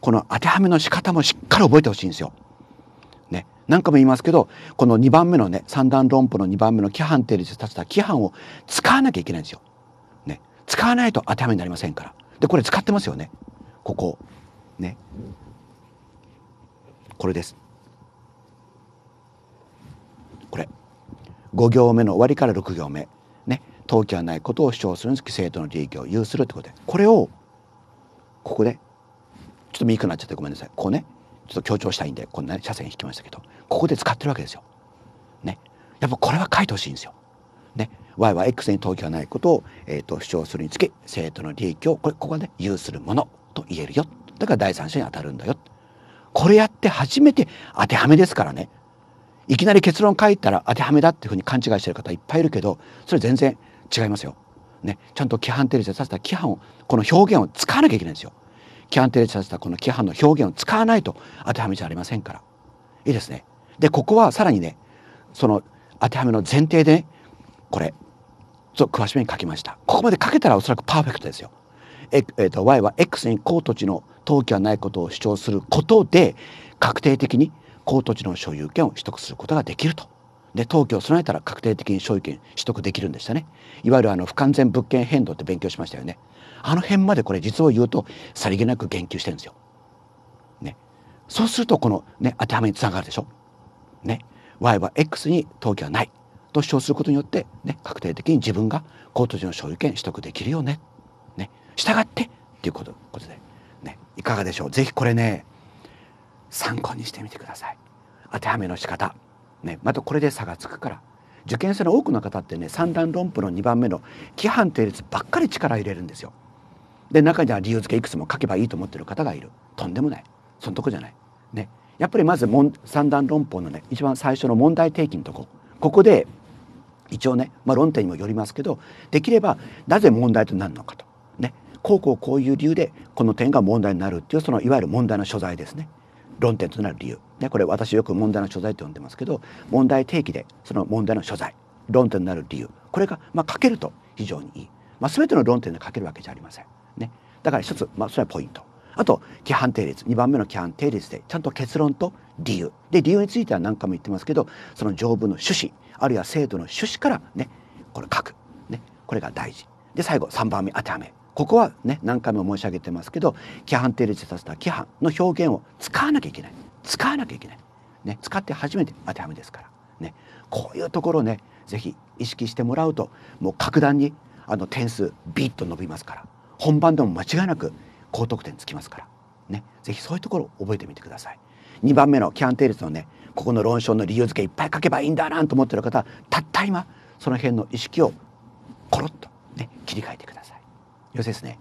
この当てはめの仕方もしっかり覚えてほしいんですよ。ね。何回も言いますけど、この2番目のね、三段論法の2番目の規範定律で立てた規範を使わなきゃいけないんですよ。ね。使わないと当てはめになりませんから。で、これ使ってますよね。ここ。ね。これです。これ。5行目の終わりから6行目。登記はないことを主張するんです生徒の利益を有するってことでこれをここでちょっと見くなっちゃってごめんなさいこうねちょっと強調したいんでこんな、ね、斜線引きましたけどここで使ってるわけですよ。ねやっぱこれは書いてほしいんですよ。ね y は x に登記がないことを、えーと、と主張するにつき生徒の利益をこれここはね有するものと言えるよだから第三者に当たるんだよこれやって初めて当てはめですからねいきなり結論書いたら当てはめだっていうふうに勘違いしてる方いっぱいいるけどそれ全然違いますよ。ね、ちゃんと規範定立させた規範をこの表現を使わなきゃいけないんですよ。規範定立させたこの規範の表現を使わないと当てはめじゃありませんから。いいですね。でここはさらにねその当てはめの前提で、ね、これと詳しめに書きました。ここまで書けたらおそらくパーフェクトですよ。ええー、と y は x に高土地の登記はないことを主張することで確定的に高土地の所有権を取得することができるとで登記を備えたら確定的に所有権取得できるんでしたねいわゆるあの不完全物件変動って勉強しましたよねあの辺までこれ実を言うとさりげなく言及してるんですよ、ね、そうするとこの、ね、当てはめにつながるでしょ、ね、Y は X に登記はないと主張することによって、ね、確定的に自分が高土地の所有権取得できるよねね従ってっていうことことで、ね、いかがでしょうぜひこれね参考にしてみてください当てはめの仕方ね、またこれで差がつくから受験生の多くの方ってね三段論法の2番目の規範定律ばっかり力入れるんですよ。で中には理由付けいくつも書けばいいと思ってる方がいるとんでもないそんとこじゃない。ね、やっぱりまず三段論法のね一番最初の問題提起のとこここで一応ね、まあ、論点にもよりますけどできればなぜ問題となるのかと、ね、こうこうこういう理由でこの点が問題になるっていうそのいわゆる問題の所在ですね。論点となる理由、ね、これ私よく問題の所在と呼んでますけど問題提起でその問題の所在論点となる理由これが、まあ、書けると非常にいい、まあ、全ての論点で書けるわけじゃありません。ね、だから一つ、まあ、それはポイント。あと規範定律2番目の規範定律でちゃんと結論と理由で理由については何回も言ってますけどその条文の趣旨あるいは制度の趣旨からねこれ書く、ね、これが大事で最後3番目当てはめここはね何回も申し上げてますけど規範定律させた規範の表現を使わなきゃいけない使わなきゃいけない、ね、使って初めて当てはめですから、ね、こういうところをね是非意識してもらうともう格段にあの点数ビッと伸びますから本番でも間違いなく高得点つきますからね是非そういうところを覚えてみてください。2番目の規範定律のねここの論証の理由付けいっぱい書けばいいんだなと思ってる方たった今その辺の意識をコロッとね切り替えてください。寄せですね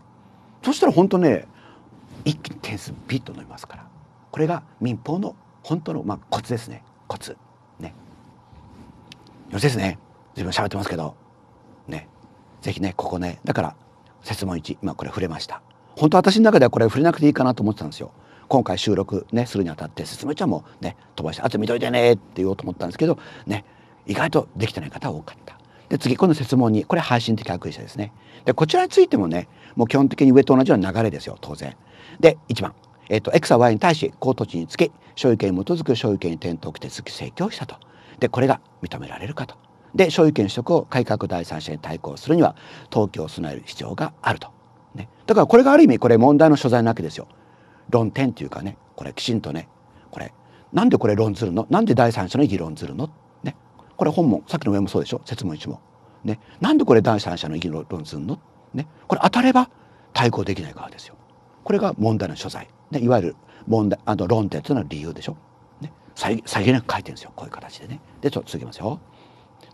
そしたら本当ね一気に点数ピッと伸びますからこれが民法の本当のまあコツですねコツねよせですね随分喋ってますけどねぜひねここねだから説問1今これ触れました本当私の中ではこれ触れなくていいかなと思ってたんですよ今回収録ねするにあたって説明ちゃんもね飛ばしてあと見といてねって言おうと思ったんですけどね意外とできてない方多かったで次この設問にこれ配信的悪意者ですねでこちらについてもねもう基本的に上と同じような流れですよ当然で1番えっ、ー、と X は Y に対し高土地につき所有権に基づく所有権に転倒手続き請求したとでこれが認められるかとで所有権取得を改革第三者に対抗するには登記を備える必要があると、ね、だからこれがある意味これ問題の所在なわけですよ論点というかねこれきちんとねこれなんでこれ論ずるのなんで第三者の議論ずるのっこれ本もさっきの上もそうでしょ説問1も。ね、なんでこれ第三者の意義の論するの、ね、これ当たれば対抗できないからですよ。これが問題の所在、ね、いわゆる問題あの論点というのは理由でしょ。ね、さりげなく書いてるんですよこういう形でね。でちょっと続きますよ。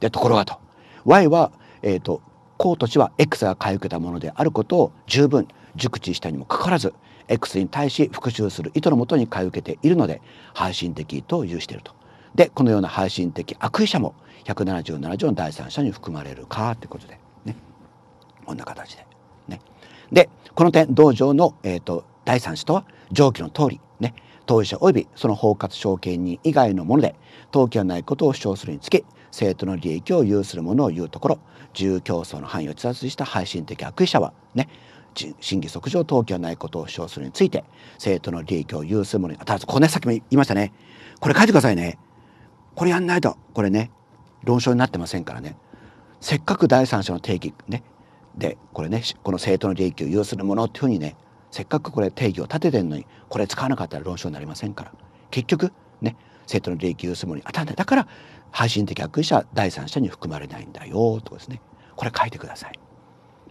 でところがと Y は、えーと、と公と地は X が買い受けたものであることを十分熟知したにもかかわらず X に対し復讐する意図のもとに買い受けているので配信的と有していると。でこのような配信的悪意者も177条の第三者に含まれるかってことでねこんな形でねでこの点道場の、えーと、第三者とは上記の通りね当事者及びその包括証券人以外のもので登記はないことを主張するにつき生徒の利益を有するものを言うところ自由競争の範囲を逸脱した配信的悪意者はね審議即上登記はないことを主張するについて生徒の利益を有するものにあたこれ、ね、さっきも言いましたねこれ書いてくださいねこれやんないとこれね論証になってませんからねせっかく第三者の定義ねでこれねこの政党の利益を有するものっていうふうにねせっかくこれ定義を立ててるのにこれ使わなかったら論証になりませんから結局ね政党の利益を有するものに当たんないだから配信的悪意者第三者に含まれないんだよとですねこれ書いてください。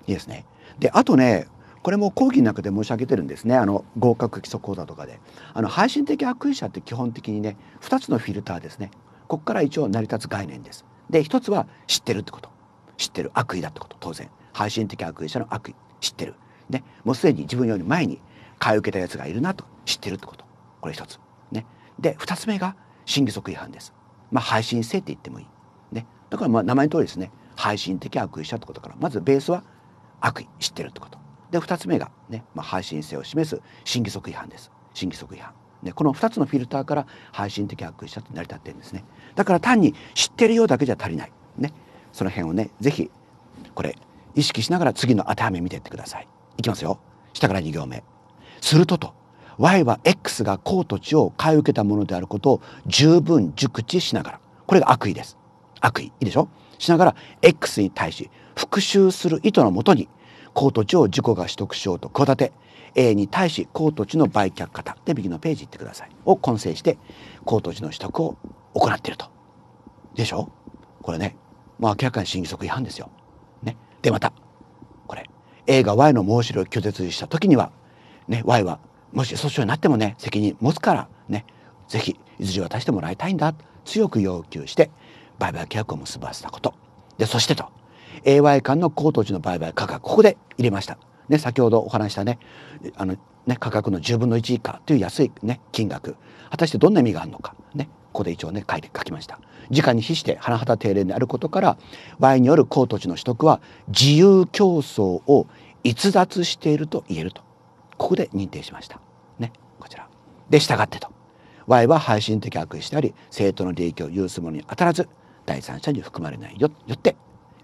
いいですね。であとねこれも講義の中で申し上げてるんですねあの合格基礎講座とかであの配信的悪意者って基本的にね2つのフィルターですねここから一応成り立つ概念です。で一つは知ってるってこと知ってる悪意だってこと当然配信的悪意者の悪意知ってる、ね、もうすでに自分より前に買い受けたやつがいるなと知ってるってことこれ一つ。ね、で二つ目が審議則違反です。まあ、配信性って言ってもいい。ね、だからまあ名前の通りですね配信的悪意者ってことからまずベースは悪意知ってるってこと。で2つ目がね、まあ、配信性を示す審議則違反です。審議則違反。ね、この2つのフィルターから配信的悪意者って成り立ってるんですね。だから単に知ってるようだけじゃ足りない。ね。その辺をね、是非これ、意識しながら次の当てはめ見ていってください。いきますよ。下から2行目。するとと、y は x が公土地を買い受けたものであることを十分熟知しながら。これが悪意です。悪意。いいでしょしながら、x に対し復讐する意図のもとに、公土地を自己が取得しようと企て、A に対し公土地の売却方で右のページ行ってくださいを混成して公土地の取得を行っていると。でしょこれね、まあ明らかに審議則違反ですよ。ね。で、また、これ、A が Y の申し入れを拒絶した時には、ね、Y はもし訴訟になってもね、責任持つから、ね、ぜひ、いずれ渡してもらいたいんだ、強く要求して、売買契約を結ばせたこと。で、そしてと、AY 間の高等値の売買価格、ここで入れました。ね、先ほどお話したね、あの、ね、価格の10分の1以下という安い、ね、金額果たしてどんな意味があるのか、ね、こで一応ね書いて書きました。直に比して花畑定例であることから Y による高土地の取得は自由競争を逸脱していると言えるとここで認定しました。ねこちら。で従ってと Y は配信的悪意したり政党の利益を有すものに当たらず第三者に含まれないよよって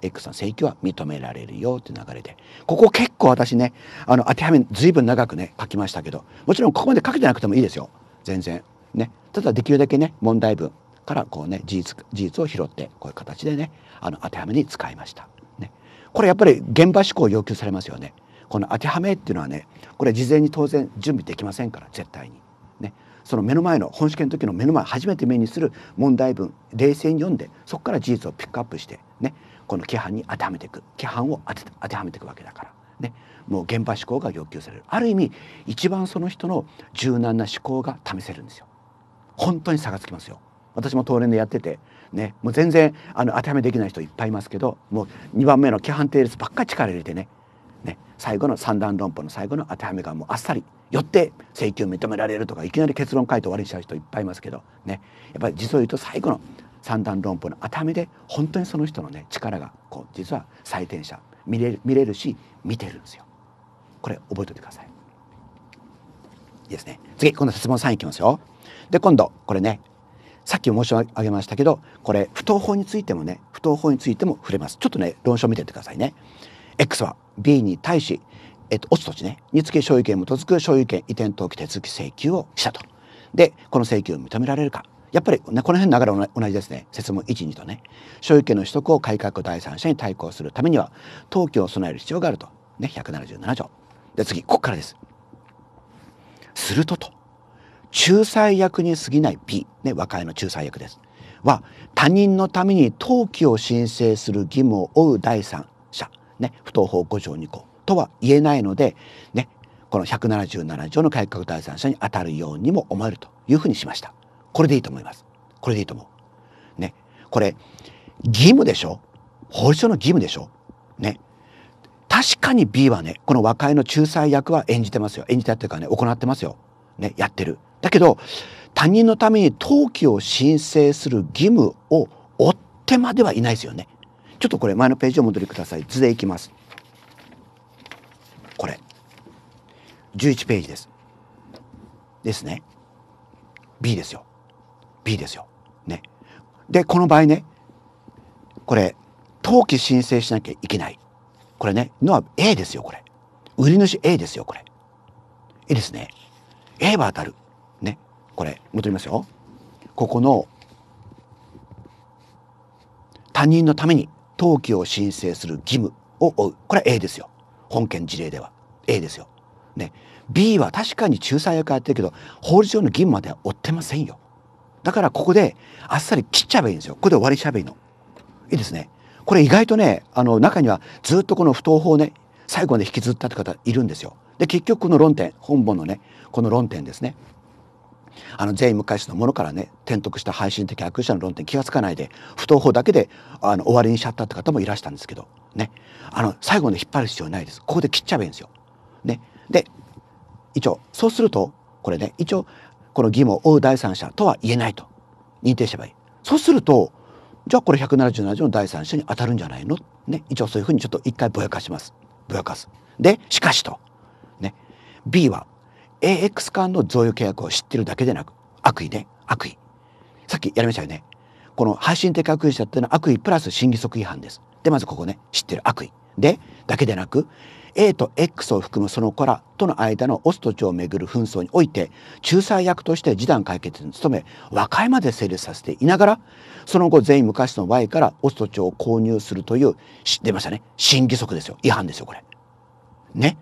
X の請求は認められるよという流れでここ結構私ねあの当てはめずいぶん長くね書きましたけどもちろんここまで書けてなくてもいいですよ全然ねただできるだけね問題文からこうね事実事実を拾ってこういう形でねあの当てはめに使いました。ね、これやっぱり現場思考を要求されますよね。この当てはめっていうのはねこれ事前に当然準備できませんから絶対に。ね、その目の前の本試験の時の目の前初めて目にする問題文冷静に読んでそこから事実をピックアップしてねこの規範に当てはめていく規範を当て当てはめていくわけだから。ね、もう現場思考が要求されるある意味一番その人の柔軟な思考が試せるんですよ。本当に差がつきますよ。私も東連でやってて、ね、もう全然あの当てはめできない人いっぱいいますけどもう2番目の規範定律ばっかり力入れてねね最後の三段論法の最後の当てはめがもうあっさりよって請求認められるとかいきなり結論書いて終わりにしちゃう人いっぱいいますけど、ね、やっぱり実を言うと最後の三段論法の当てはめで本当にその人の、ね、力がこう実は採点者見れる見れるし見てるんですよ。これ覚えておいてください。いいですね。次今度質問3いきますよ。で今度これねさっき申し上げましたけどこれ不当法についてもね不当法についても触れますちょっとね論証見ててくださいね X は B に対し、えっと、落ち土地ねにつき所有権に基づく所有権移転登記手続き請求をしたとでこの請求を認められるかやっぱり、ね、この辺の流れ同じですね説問12とね所有権の取得を改革第三者に対抗するためには登記を備える必要があるとね177条で次ここからですするとと仲裁役に過ぎない P、ね、和解の仲裁役です。は、他人のために登記を申請する義務を負う第三者、ね、不当法5条2項とは言えないので、ね、この177条の改革第三者に当たるようにも思えるというふうにしました。これでいいと思います。これでいいと思う。ね、これ、義務でしょ法律上の義務でしょね。確かに B はね、この和解の仲裁役は演じてますよ。演じたっていうかね、行ってますよ。ね、やってる。だけど他人のために登記を申請する義務を負ってまではいないですよね。ちょっとこれ前のページを戻りください。図でいきます。これ11ページです。ですね。B ですよ。B ですよ。ね。でこの場合ねこれ登記申請しなきゃいけない。これねのは A ですよこれ。売り主 A ですよこれ。A ですね。A は当たる。これ戻りますよここの他人のために登記を申請する義務を負うこれは A ですよ本件事例では A ですよ。ね B は確かに仲裁役やってるけど法律上の義務までは負ってませんよ。だからここであっさり切っちゃえばいいんですよ。ここで終わりしゃべりの。いいですね。これ意外とねあの中にはずっとこの不当法ね最後まで引きずったって方いるんですよ。で結局この論点本本のねこの論点ですねあの全員昔のものからね転覆した配信的悪者の論点気が付かないで不当法だけであの終わりにしちゃったって方もいらしたんですけどねあの最後まで引っ張る必要ないですここで切っちゃえばいいんですよ。ね、で一応そうするとこれね一応この義務を負う第三者とは言えないと認定すればいい。そうするとじゃあこれ177条の第三者に当たるんじゃないの、ね、一応そういうふうにちょっと一回ぼやかします。ぼやかす。でしかしと、ね、B は AX 間の贈与契約を知ってるだけでなく悪意ね悪意さっきやりましたよねこの配信的悪意者っていうのは悪意プラス審議則違反ですでまずここね知ってる悪意でだけでなく A と X を含むその子らとの間のオストチをめぐる紛争において仲裁役として示談解決に努め和解まで成立させていながらその後全員昔の Y からオストチを購入するという出ましたね新議則ですよ違反ですよこれ。ね。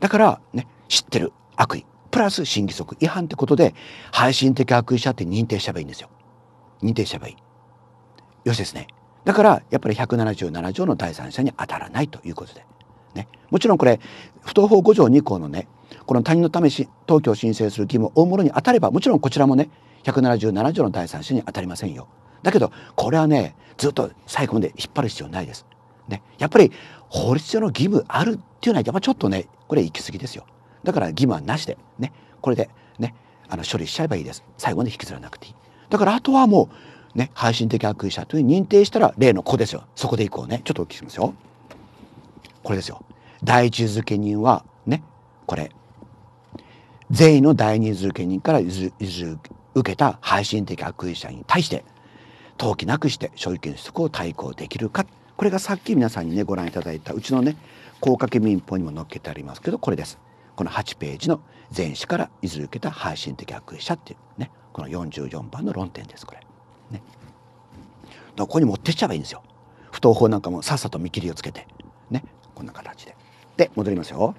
だからね知ってる悪意プラス新規則違反ってことで、配信的悪意者って認定しちゃえばいいんですよ。認定しちゃえばいい。よしですね。だから、やっぱり177条の第三者に当たらないということで。ね。もちろんこれ、不当法5条2項のね、この他人のためし、登記を申請する義務、大物に当たれば、もちろんこちらもね、177条の第三者に当たりませんよ。だけど、これはね、ずっと最後まで引っ張る必要ないです。ね。やっぱり、法律上の義務あるっていうのは、やっぱちょっとね、これ行き過ぎですよ。だから義務はなしでねこれでねあの処理しちゃえばいいです最後まで引きずらなくていいだからあとはもうね配信的悪意者という認定したら例の子ですよそこでいこうねちょっとお聞きしますよこれですよ第一付け人はねこれ善意の第二付人から譲受けた配信的悪意者に対して登記なくして所有権取得を対抗できるかこれがさっき皆さんにねご覧いただいたうちのね高架民法にも載っけてありますけどこれです。この8ページの前史から譲り受けた配信的悪意者っていうねこの44番の論点ですこれ。ね、ここに持ってっちゃえばいいんですよ。不当法なんかもさっさと見切りをつけてねこんな形で。で戻りますよ。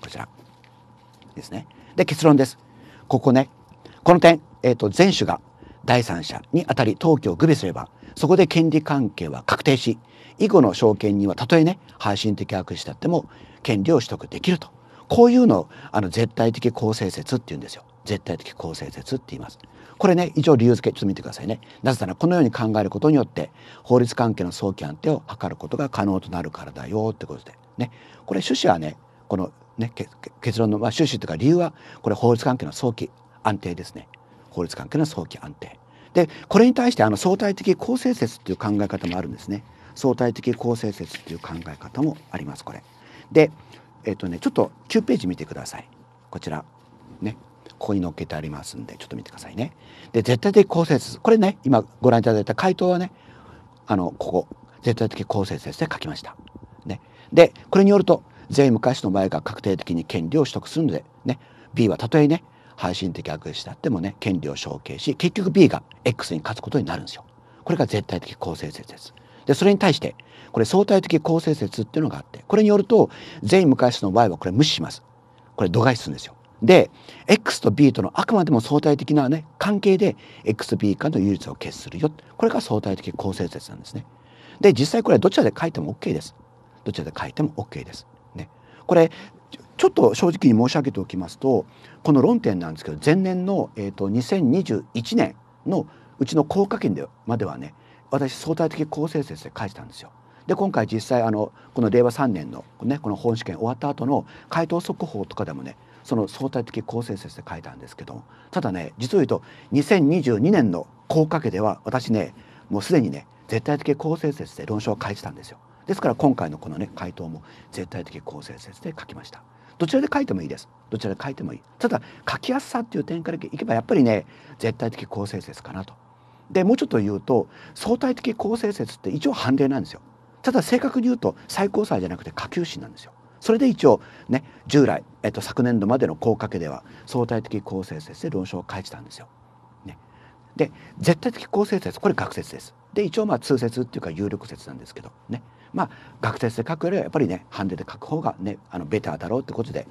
こちらですね。で結論です。ここねこの点、えーと、前種が第三者にあたり登記を具備すればそこで権利関係は確定し以後の証券にはたとえね配信的悪事だっても権利を取得できるとこういうのあの絶対的構成説って言うんですよ絶対的構成説って言いますこれね一応理由付けちょっと見てくださいねなぜならこのように考えることによって法律関係の早期安定を図ることが可能となるからだよってことでねこれ趣旨はねこのね結論の、まあ、趣旨というか理由はこれ法律関係の早期安定ですね法律関係の早期安定でこれに対してあの相対的構成説っていう考え方もあるんですね相対的構成説っていう考え方もありますこれでえっ、ー、とねちょっと9ページ見てくださいこちらねここに載っけてありますんでちょっと見てくださいね。で絶対的公正説これね今ご覧いただいた回答はねあのここ絶対的公正説で書きました。ね、でこれによると全無価の前が確定的に権利を取得するので、ね、B はたとえね配信的悪事であってもね権利を承継し結局 B が X に勝つことになるんですよ。これが絶対的公正説です。でそれに対してこれ相対的構成説っていうのがあってこれによると全無回数の y はこれ無視しますこれ度外視するんですよで x と b とのあくまでも相対的なね関係で xb 間の唯率を決するよこれが相対的構成説なんですねで実際これどちらで書いても OK ですどちらで書いても OK ですねこれちょっと正直に申し上げておきますとこの論点なんですけど前年の、えーと、2021年のうちの高果圏でまではね私相対的構成説で書いてたんですよ。で今回実際あのこの令和3年の、ね、この本試験終わった後の回答速報とかでもねその相対的構成説で書いたんですけどもただね実を言うと2022年の高架家では私ねもうすでにね絶対的構成説で論証を書いてたんですよ。ですから今回のこのね回答も絶対的構成説で書きました。どちらで書いてもいいです。どちらで書いてもいい。ただ書きやすさっていう点からいけばやっぱりね絶対的構成説かなと。でもうちょっと言うと相対的構成説って一応判例なんですよ。ただ正確に言うと最高裁じゃなくて下級審なんですよ。それで一応ね従来、えっと、昨年度までの高架けでは相対的公正説で論証を書いてたんですよ。ね、で絶対的公正説これ学説です。で一応まあ通説っていうか有力説なんですけどねまあ学説で書くよりはやっぱりねハンデで書く方がねあのベターだろうってことで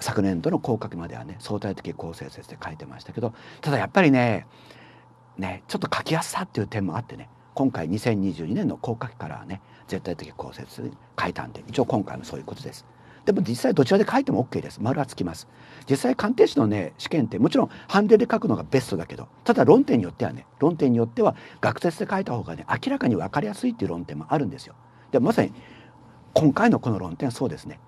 昨年度の降格まではね相対的公正説で書いてましたけどただやっぱりねねちょっと書きやすさっていう点もあってね今回2022年の降格からはね絶対的公説に書いたんで一応今回もそういうことです。でも実際どちらで書いても OK です。丸はつきます。実際鑑定士のね試験ってもちろん判例で書くのがベストだけどただ論点によってはね論点によっては学説で書いた方がね明らかに分かりやすいっていう論点もあるんですよ。でまさに今回のこの論点そうですね。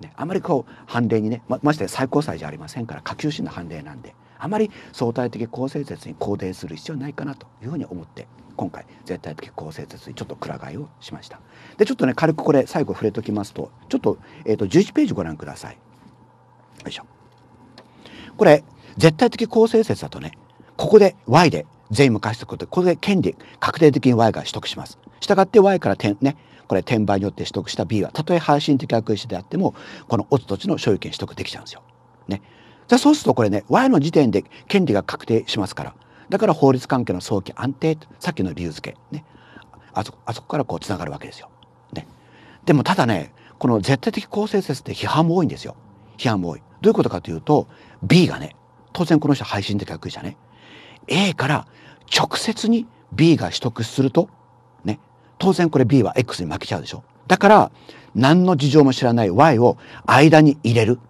ねあまりこう判例にねままして最高裁じゃありませんから下級審の判例なんであまり相対的構成説に肯定する必要ないかなというふうに思って今回絶対的構成説にちょっとくら替えをしました。でちょっとね軽くこれ最後触れときますとちょっと,、えーと、11ページご覧ください。よいしょ。これ絶対的構成説だとねここで Y で税務貸してとくことでこれで権利確定的に Y が取得します。したがって Y から点ねこれ転売によって取得した B はたとえ配信的悪意てであってもこのオツ土地の所有権取得できちゃうんですよ。ね、じゃそうするとこれね Y の時点で権利が確定しますからだから法律関係の早期安定さっきの理由付けねあそあそこからこう繋がるわけですよ。ね、でもただねこの絶対的公正説って批判も多いんですよ。批判も多い。どういうことかというと B がね当然この人配信で学位者ね A から直接に B が取得するとね当然これ B は X に負けちゃうでしょ。だから何の事情も知らない Y を間に入れる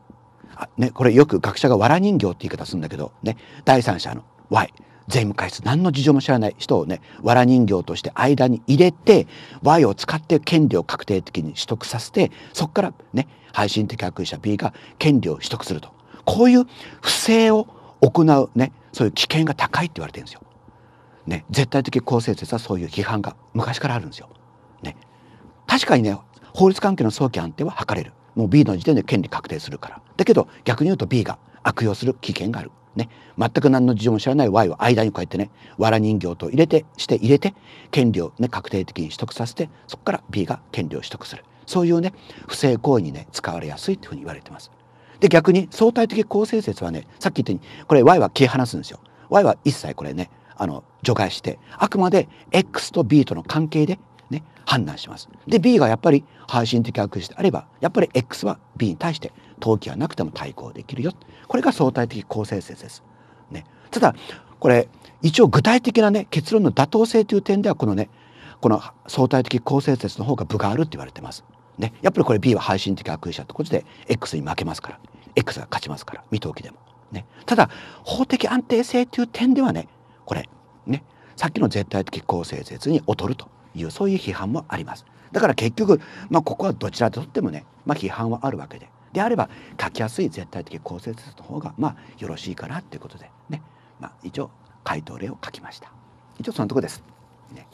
ね、これよく学者が藁人形って言い方するんだけど、ね、第三者の Y 税務回数何の事情も知らない人をね藁人形として間に入れて Y を使って権利を確定的に取得させてそこからね配信的悪意者 B が権利を取得するとこういう不正を行うねそういう危険が高いって言われてるんですよ。ね、絶対的公正説はそういう批判が昔からあるんですよ。ね、確かにね法律関係の早期安定は図れるもう B の時点で権利確定するからだけど逆に言うと B が悪用する危険がある。ね、全く何の事情も知らない Y を間にこうやってね藁人形と入れてして入れて権利を、ね、確定的に取得させてそこから B が権利を取得するそういうね不正行為にね使われやすいというふうに言われてます。で逆に相対的構成説はねさっき言ったようにこれ Y は切り離すんですよ。Y は一切これねあの除外してあくまで X と B との関係でね、判断します。で B がやっぱり配信的悪事であればやっぱり X は B に対して投機はなくても対抗できるよこれが相対的公正説です。ね、ただこれ一応具体的なね結論の妥当性という点ではこのねこの相対的公正説の方が部があるって言われてます。ね、やっぱりこれ B は配信的悪意者ってことで X に負けますから X が勝ちますから見ておきでも。ね、ただ法的安定性という点ではねこれねさっきの絶対的公正説に劣るというそういう批判もあります。だから結局、まあ、ここはどちらとってもね、まあ、批判はあるわけでであれば書きやすい絶対的構成説の方がまあよろしいかなっていうことでね、まあ、一応回答例を書きました一応そのとこです。ね、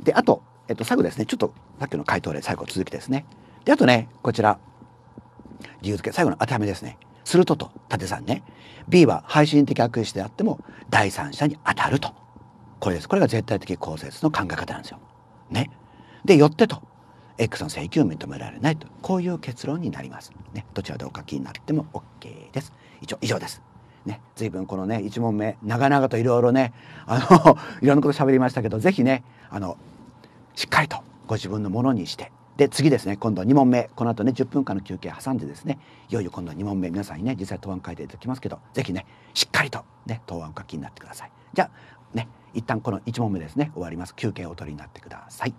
であと、えっと、最後ですねちょっとさっきの回答例最後続きですね。であとねこちら理由付け最後の当てはめですね。するとと伊さんね B は配信的悪意詞であっても第三者に当たるとこれですこれが絶対的公説の考え方なんですよ。ね、でよってと X の請求を認められないとこういう結論になります。ね、どちらでお書きになっても OK です。以上以上です。ね、随分このね1問目長々といろいろねあの *laughs* いろんなこと喋りましたけど是非ねあのしっかりとご自分のものにしてで次ですね今度2問目この後ね10分間の休憩挟んでですねいよいよ今度2問目皆さんにね実際答案書いていただきますけど是非ねしっかりとね答案書きになってください。じゃあね一旦この1問目ですね終わります休憩をお取りになってください。